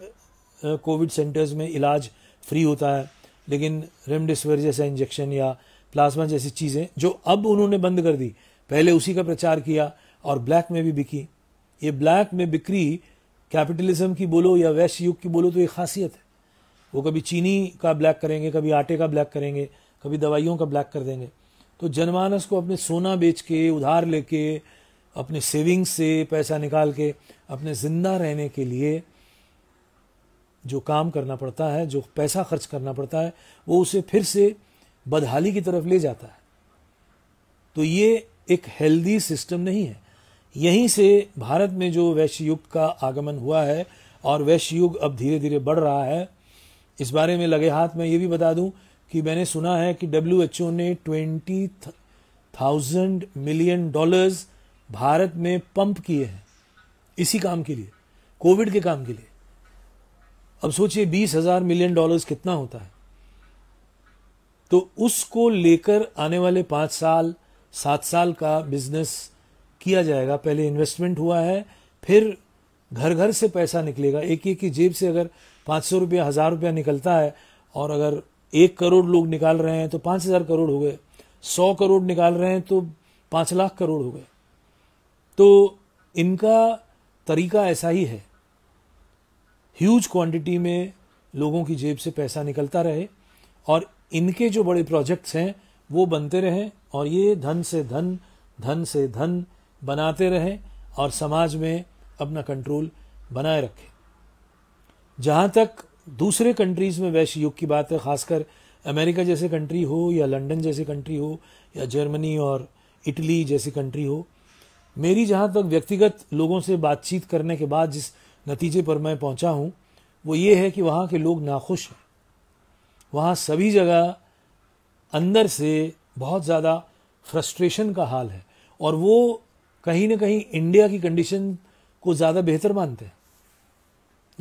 A: कोविड सेंटर्स में इलाज फ्री होता है लेकिन रेमडेसिविर जैसा इंजेक्शन या प्लाज्मा जैसी चीज़ें जो अब उन्होंने बंद कर दी पहले उसी का प्रचार किया और ब्लैक में भी बिकी ये ब्लैक में बिक्री कैपिटलिज्म की बोलो या वैश्य युग की बोलो तो ये खासियत है वो कभी चीनी का ब्लैक करेंगे कभी आटे का ब्लैक करेंगे कभी दवाइयों का ब्लैक कर देंगे तो जनमानस को अपने सोना बेच के उधार लेके अपने सेविंग से पैसा निकाल के अपने ज़िंदा रहने के लिए जो काम करना पड़ता है जो पैसा खर्च करना पड़ता है वो उसे फिर से बदहाली की तरफ ले जाता है तो ये एक हेल्दी सिस्टम नहीं है यहीं से भारत में जो वैश्य युग का आगमन हुआ है और वैश्य युग अब धीरे धीरे बढ़ रहा है इस बारे में लगे हाथ में ये भी बता दूं कि मैंने सुना है कि डब्ल्यू ने ट्वेंटी थाउजेंड मिलियन डॉलर्स भारत में पंप किए हैं इसी काम के लिए कोविड के काम के लिए अब सोचिए बीस हजार मिलियन डॉलर्स कितना होता है तो उसको लेकर आने वाले पांच साल सात साल का बिजनेस किया जाएगा पहले इन्वेस्टमेंट हुआ है फिर घर घर से पैसा निकलेगा एक एक की जेब से अगर पांच सौ रुपया हज़ार रुपया निकलता है और अगर एक करोड़ लोग निकाल रहे हैं तो पांच हज़ार करोड़ हो गए सौ करोड़ निकाल रहे हैं तो पांच लाख करोड़ हो गए तो इनका तरीका ऐसा ही है ह्यूज क्वांटिटी में लोगों की जेब से पैसा निकलता रहे और इनके जो बड़े प्रोजेक्ट्स हैं वो बनते रहें और ये धन से धन धन से धन बनाते रहें और समाज में अपना कंट्रोल बनाए रखें जहाँ तक दूसरे कंट्रीज़ में वैश्य युग की बात है खासकर अमेरिका जैसे कंट्री हो या लंदन जैसी कंट्री हो या जर्मनी और इटली जैसी कंट्री हो मेरी जहाँ तक व्यक्तिगत लोगों से बातचीत करने के बाद जिस नतीजे पर मैं पहुँचा हूँ वो ये है कि वहाँ के लोग नाखुश हैं वहाँ सभी जगह अंदर से बहुत ज़्यादा फ्रस्ट्रेशन का हाल है और वो कहीं ना कहीं इंडिया की कंडीशन को ज़्यादा बेहतर मानते हैं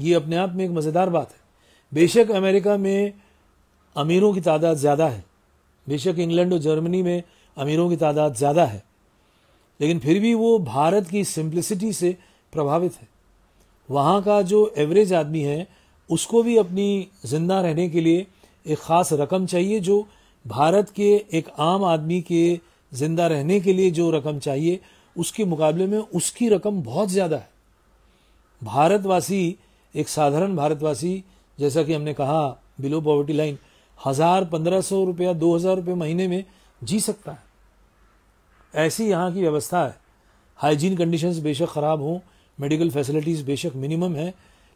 A: ये अपने आप में एक मज़ेदार बात है बेशक अमेरिका में अमीरों की तादाद ज़्यादा है बेशक इंग्लैंड और जर्मनी में अमीरों की तादाद ज़्यादा है लेकिन फिर भी वो भारत की सिंप्लिसिटी से प्रभावित है वहाँ का जो एवरेज आदमी है उसको भी अपनी जिंदा रहने के लिए एक ख़ास रकम चाहिए जो भारत के एक आम आदमी के जिंदा रहने के लिए जो रकम चाहिए उसके मुकाबले में उसकी रकम बहुत ज़्यादा है भारतवासी एक साधारण भारतवासी जैसा कि हमने कहा बिलो पॉवर्टी लाइन हज़ार पंद्रह सौ रुपया दो हज़ार रुपये महीने में जी सकता है ऐसी यहाँ की व्यवस्था है हाइजीन कंडीशंस बेशक ख़राब हों मेडिकल फैसिलिटीज़ बेशक मिनिमम है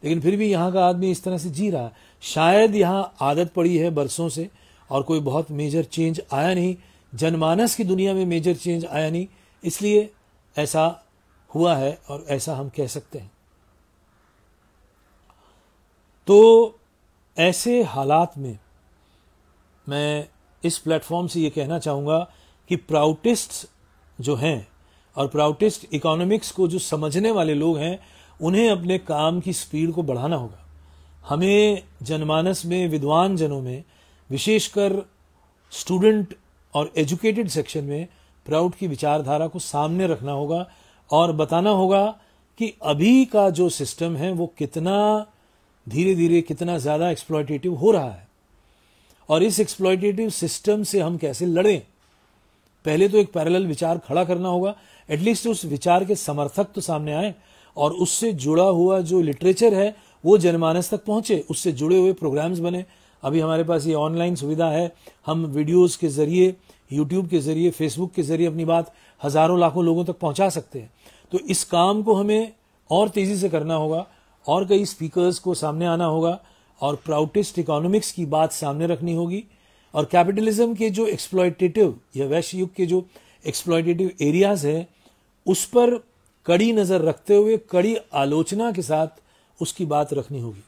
A: लेकिन फिर भी यहाँ का आदमी इस तरह से जी रहा है शायद यहाँ आदत पड़ी है बरसों से और कोई बहुत मेजर चेंज आया नहीं जनमानस की दुनिया में मेजर चेंज आया नहीं इसलिए ऐसा हुआ है और ऐसा हम कह सकते हैं तो ऐसे हालात में मैं इस प्लेटफॉर्म से ये कहना चाहूँगा कि प्राउटेस्ट जो हैं और प्राउटेस्ट इकोनॉमिक्स को जो समझने वाले लोग हैं उन्हें अपने काम की स्पीड को बढ़ाना होगा हमें जनमानस में विद्वान जनों में विशेषकर स्टूडेंट और एजुकेटेड सेक्शन में प्राउड की विचारधारा को सामने रखना होगा और बताना होगा कि अभी का जो सिस्टम है वो कितना धीरे धीरे कितना ज़्यादा एक्सप्लॉयटेटिव हो रहा है और इस एक्सप्लॉयटेटिव सिस्टम से हम कैसे लड़ें पहले तो एक पैरेलल विचार खड़ा करना होगा एटलीस्ट उस विचार के समर्थक तो सामने आए और उससे जुड़ा हुआ जो लिटरेचर है वो जनमानस तक पहुंचे उससे जुड़े हुए प्रोग्राम्स बने अभी हमारे पास ये ऑनलाइन सुविधा है हम वीडियोस के जरिए यूट्यूब के जरिए फेसबुक के जरिए अपनी बात हजारों लाखों लोगों तक पहुंचा सकते हैं तो इस काम को हमें और तेजी से करना होगा और कई स्पीकर्स को सामने आना होगा और प्राउटेस्ट इकोनॉमिक्स की बात सामने रखनी होगी और कैपिटलिज्म के जो एक्सप्लॉयटेटिव या वैश्य युग के जो एक्सप्लॉयटेटिव एरियाज हैं उस पर कड़ी नज़र रखते हुए कड़ी आलोचना के साथ उसकी बात रखनी होगी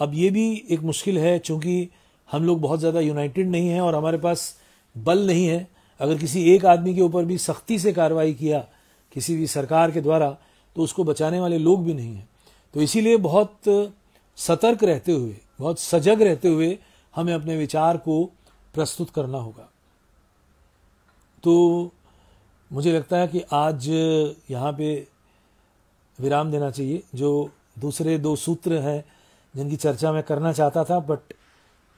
A: अब ये भी एक मुश्किल है क्योंकि हम लोग बहुत ज़्यादा यूनाइटेड नहीं हैं और हमारे पास बल नहीं है अगर किसी एक आदमी के ऊपर भी सख्ती से कार्रवाई किया किसी भी सरकार के द्वारा तो उसको बचाने वाले लोग भी नहीं हैं तो इसीलिए बहुत सतर्क रहते हुए बहुत सजग रहते हुए हमें अपने विचार को प्रस्तुत करना होगा तो मुझे लगता है कि आज यहाँ पे विराम देना चाहिए जो दूसरे दो सूत्र हैं जिनकी चर्चा मैं करना चाहता था बट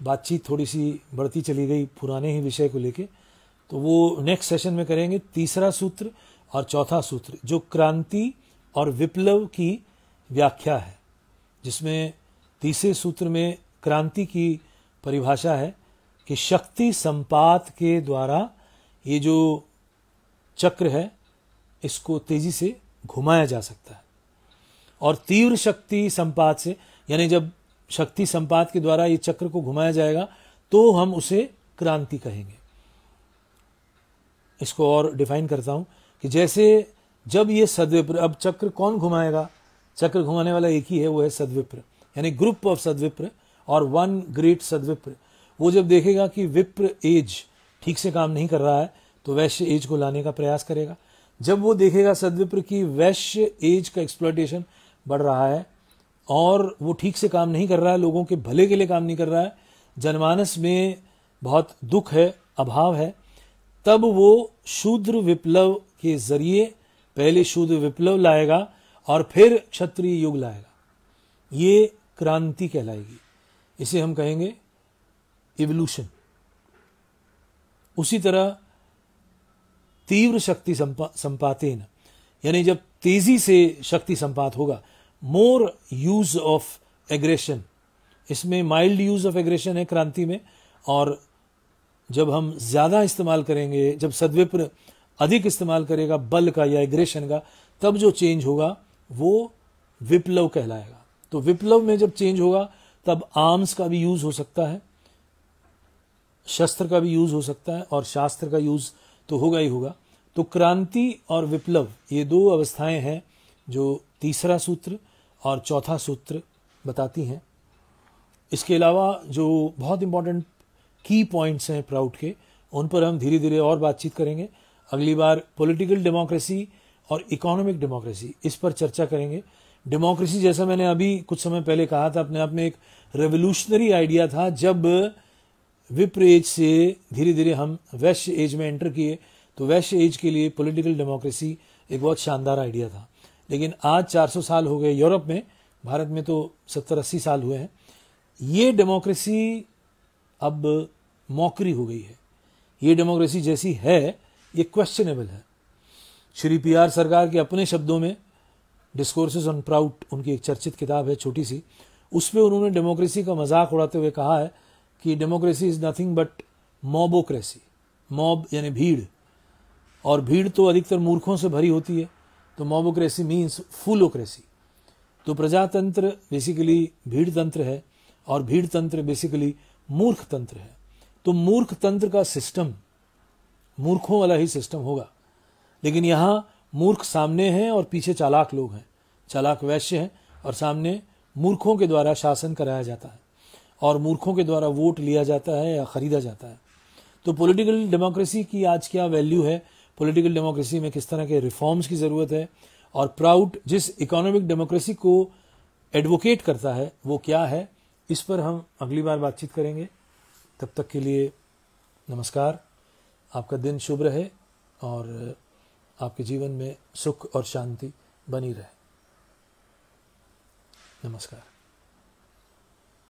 A: बातचीत थोड़ी सी बढ़ती चली गई पुराने ही विषय को लेके तो वो नेक्स्ट सेशन में करेंगे तीसरा सूत्र और चौथा सूत्र जो क्रांति और विप्लव की व्याख्या है जिसमें तीसरे सूत्र में क्रांति की परिभाषा है कि शक्ति संपात के द्वारा ये जो चक्र है इसको तेजी से घुमाया जा सकता है और तीव्र शक्ति संपात से यानी जब शक्ति संपात के द्वारा ये चक्र को घुमाया जाएगा तो हम उसे क्रांति कहेंगे इसको और डिफाइन करता हूं कि जैसे जब ये सदविप्र अब चक्र कौन घुमाएगा चक्र घुमाने वाला एक ही है वो है सदविप्र यानी ग्रुप ऑफ सदविप्र और वन ग्रेट सदविप्र वो जब देखेगा कि विप्र एज ठीक से काम नहीं कर रहा है तो वैश्य एज को लाने का प्रयास करेगा जब वो देखेगा सदविप्र की वैश्य एज का एक्सप्लोटेशन बढ़ रहा है और वो ठीक से काम नहीं कर रहा है लोगों के भले के लिए काम नहीं कर रहा है जनमानस में बहुत दुख है अभाव है तब वो शूद्र विप्लव के जरिए पहले शूद्र विप्लव लाएगा और फिर क्षत्रिय युग लाएगा ये क्रांति कहलाएगी इसे हम कहेंगे इवोल्यूशन उसी तरह तीव्र शक्ति संपा संपातेन यानी जब तेजी से शक्ति संपात होगा मोर यूज ऑफ एग्रेशन इसमें माइल्ड यूज ऑफ एग्रेशन है क्रांति में और जब हम ज्यादा इस्तेमाल करेंगे जब सदविप्र अधिक इस्तेमाल करेगा बल का या एग्रेशन का तब जो चेंज होगा वो विप्लव कहलाएगा तो विप्लव में जब चेंज होगा तब आर्म्स का भी यूज़ हो सकता है शस्त्र का भी यूज़ हो सकता है और शास्त्र का यूज़ तो होगा ही होगा तो क्रांति और विप्लव ये दो अवस्थाएं हैं जो तीसरा सूत्र और चौथा सूत्र बताती हैं इसके अलावा जो बहुत इंपॉर्टेंट की पॉइंट्स हैं प्राउड के उन पर हम धीरे धीरे और बातचीत करेंगे अगली बार पॉलिटिकल डेमोक्रेसी और इकोनॉमिक डेमोक्रेसी इस पर चर्चा करेंगे डेमोक्रेसी जैसा मैंने अभी कुछ समय पहले कहा था अपने आप में एक रेवोल्यूशनरी आइडिया था जब विप्र एज से धीरे धीरे हम वैश्य एज में एंटर किए तो वैश्य एज के लिए पॉलिटिकल डेमोक्रेसी एक बहुत शानदार आइडिया था लेकिन आज 400 साल हो गए यूरोप में भारत में तो सत्तर अस्सी साल हुए हैं ये डेमोक्रेसी अब मौकरी हो गई है ये डेमोक्रेसी जैसी है ये क्वेश्चनेबल है श्री पी आर सरकार के अपने शब्दों में डिस्कोर्सेज ऑन प्राउट उनकी एक चर्चित किताब है छोटी सी उसमें उन्होंने डेमोक्रेसी का मजाक उड़ाते हुए कहा है कि democracy is nothing but mobocracy mob यानी भीड़ और भीड़ तो अधिकतर मूर्खों से भरी होती है तो मॉबोक्रेसी मीन्स फूलोक्रेसी तो प्रजातंत्र बेसिकली भीड़ तंत्र है और भीड़ तंत्र बेसिकली मूर्ख तंत्र है तो मूर्ख तंत्र का सिस्टम मूर्खों वाला ही सिस्टम होगा लेकिन यहां मूर्ख सामने हैं और पीछे चालाक लोग हैं चालाक वैश्य हैं और सामने मूर्खों के द्वारा शासन कराया जाता है और मूर्खों के द्वारा वोट लिया जाता है या खरीदा जाता है तो पॉलिटिकल डेमोक्रेसी की आज क्या वैल्यू है पॉलिटिकल डेमोक्रेसी में किस तरह के रिफॉर्म्स की ज़रूरत है और प्राउड जिस इकोनॉमिक डेमोक्रेसी को एडवोकेट करता है वो क्या है इस पर हम अगली बार बातचीत करेंगे तब तक के लिए नमस्कार आपका दिन शुभ रहे और आपके जीवन में सुख और शांति बनी रहे नमस्कार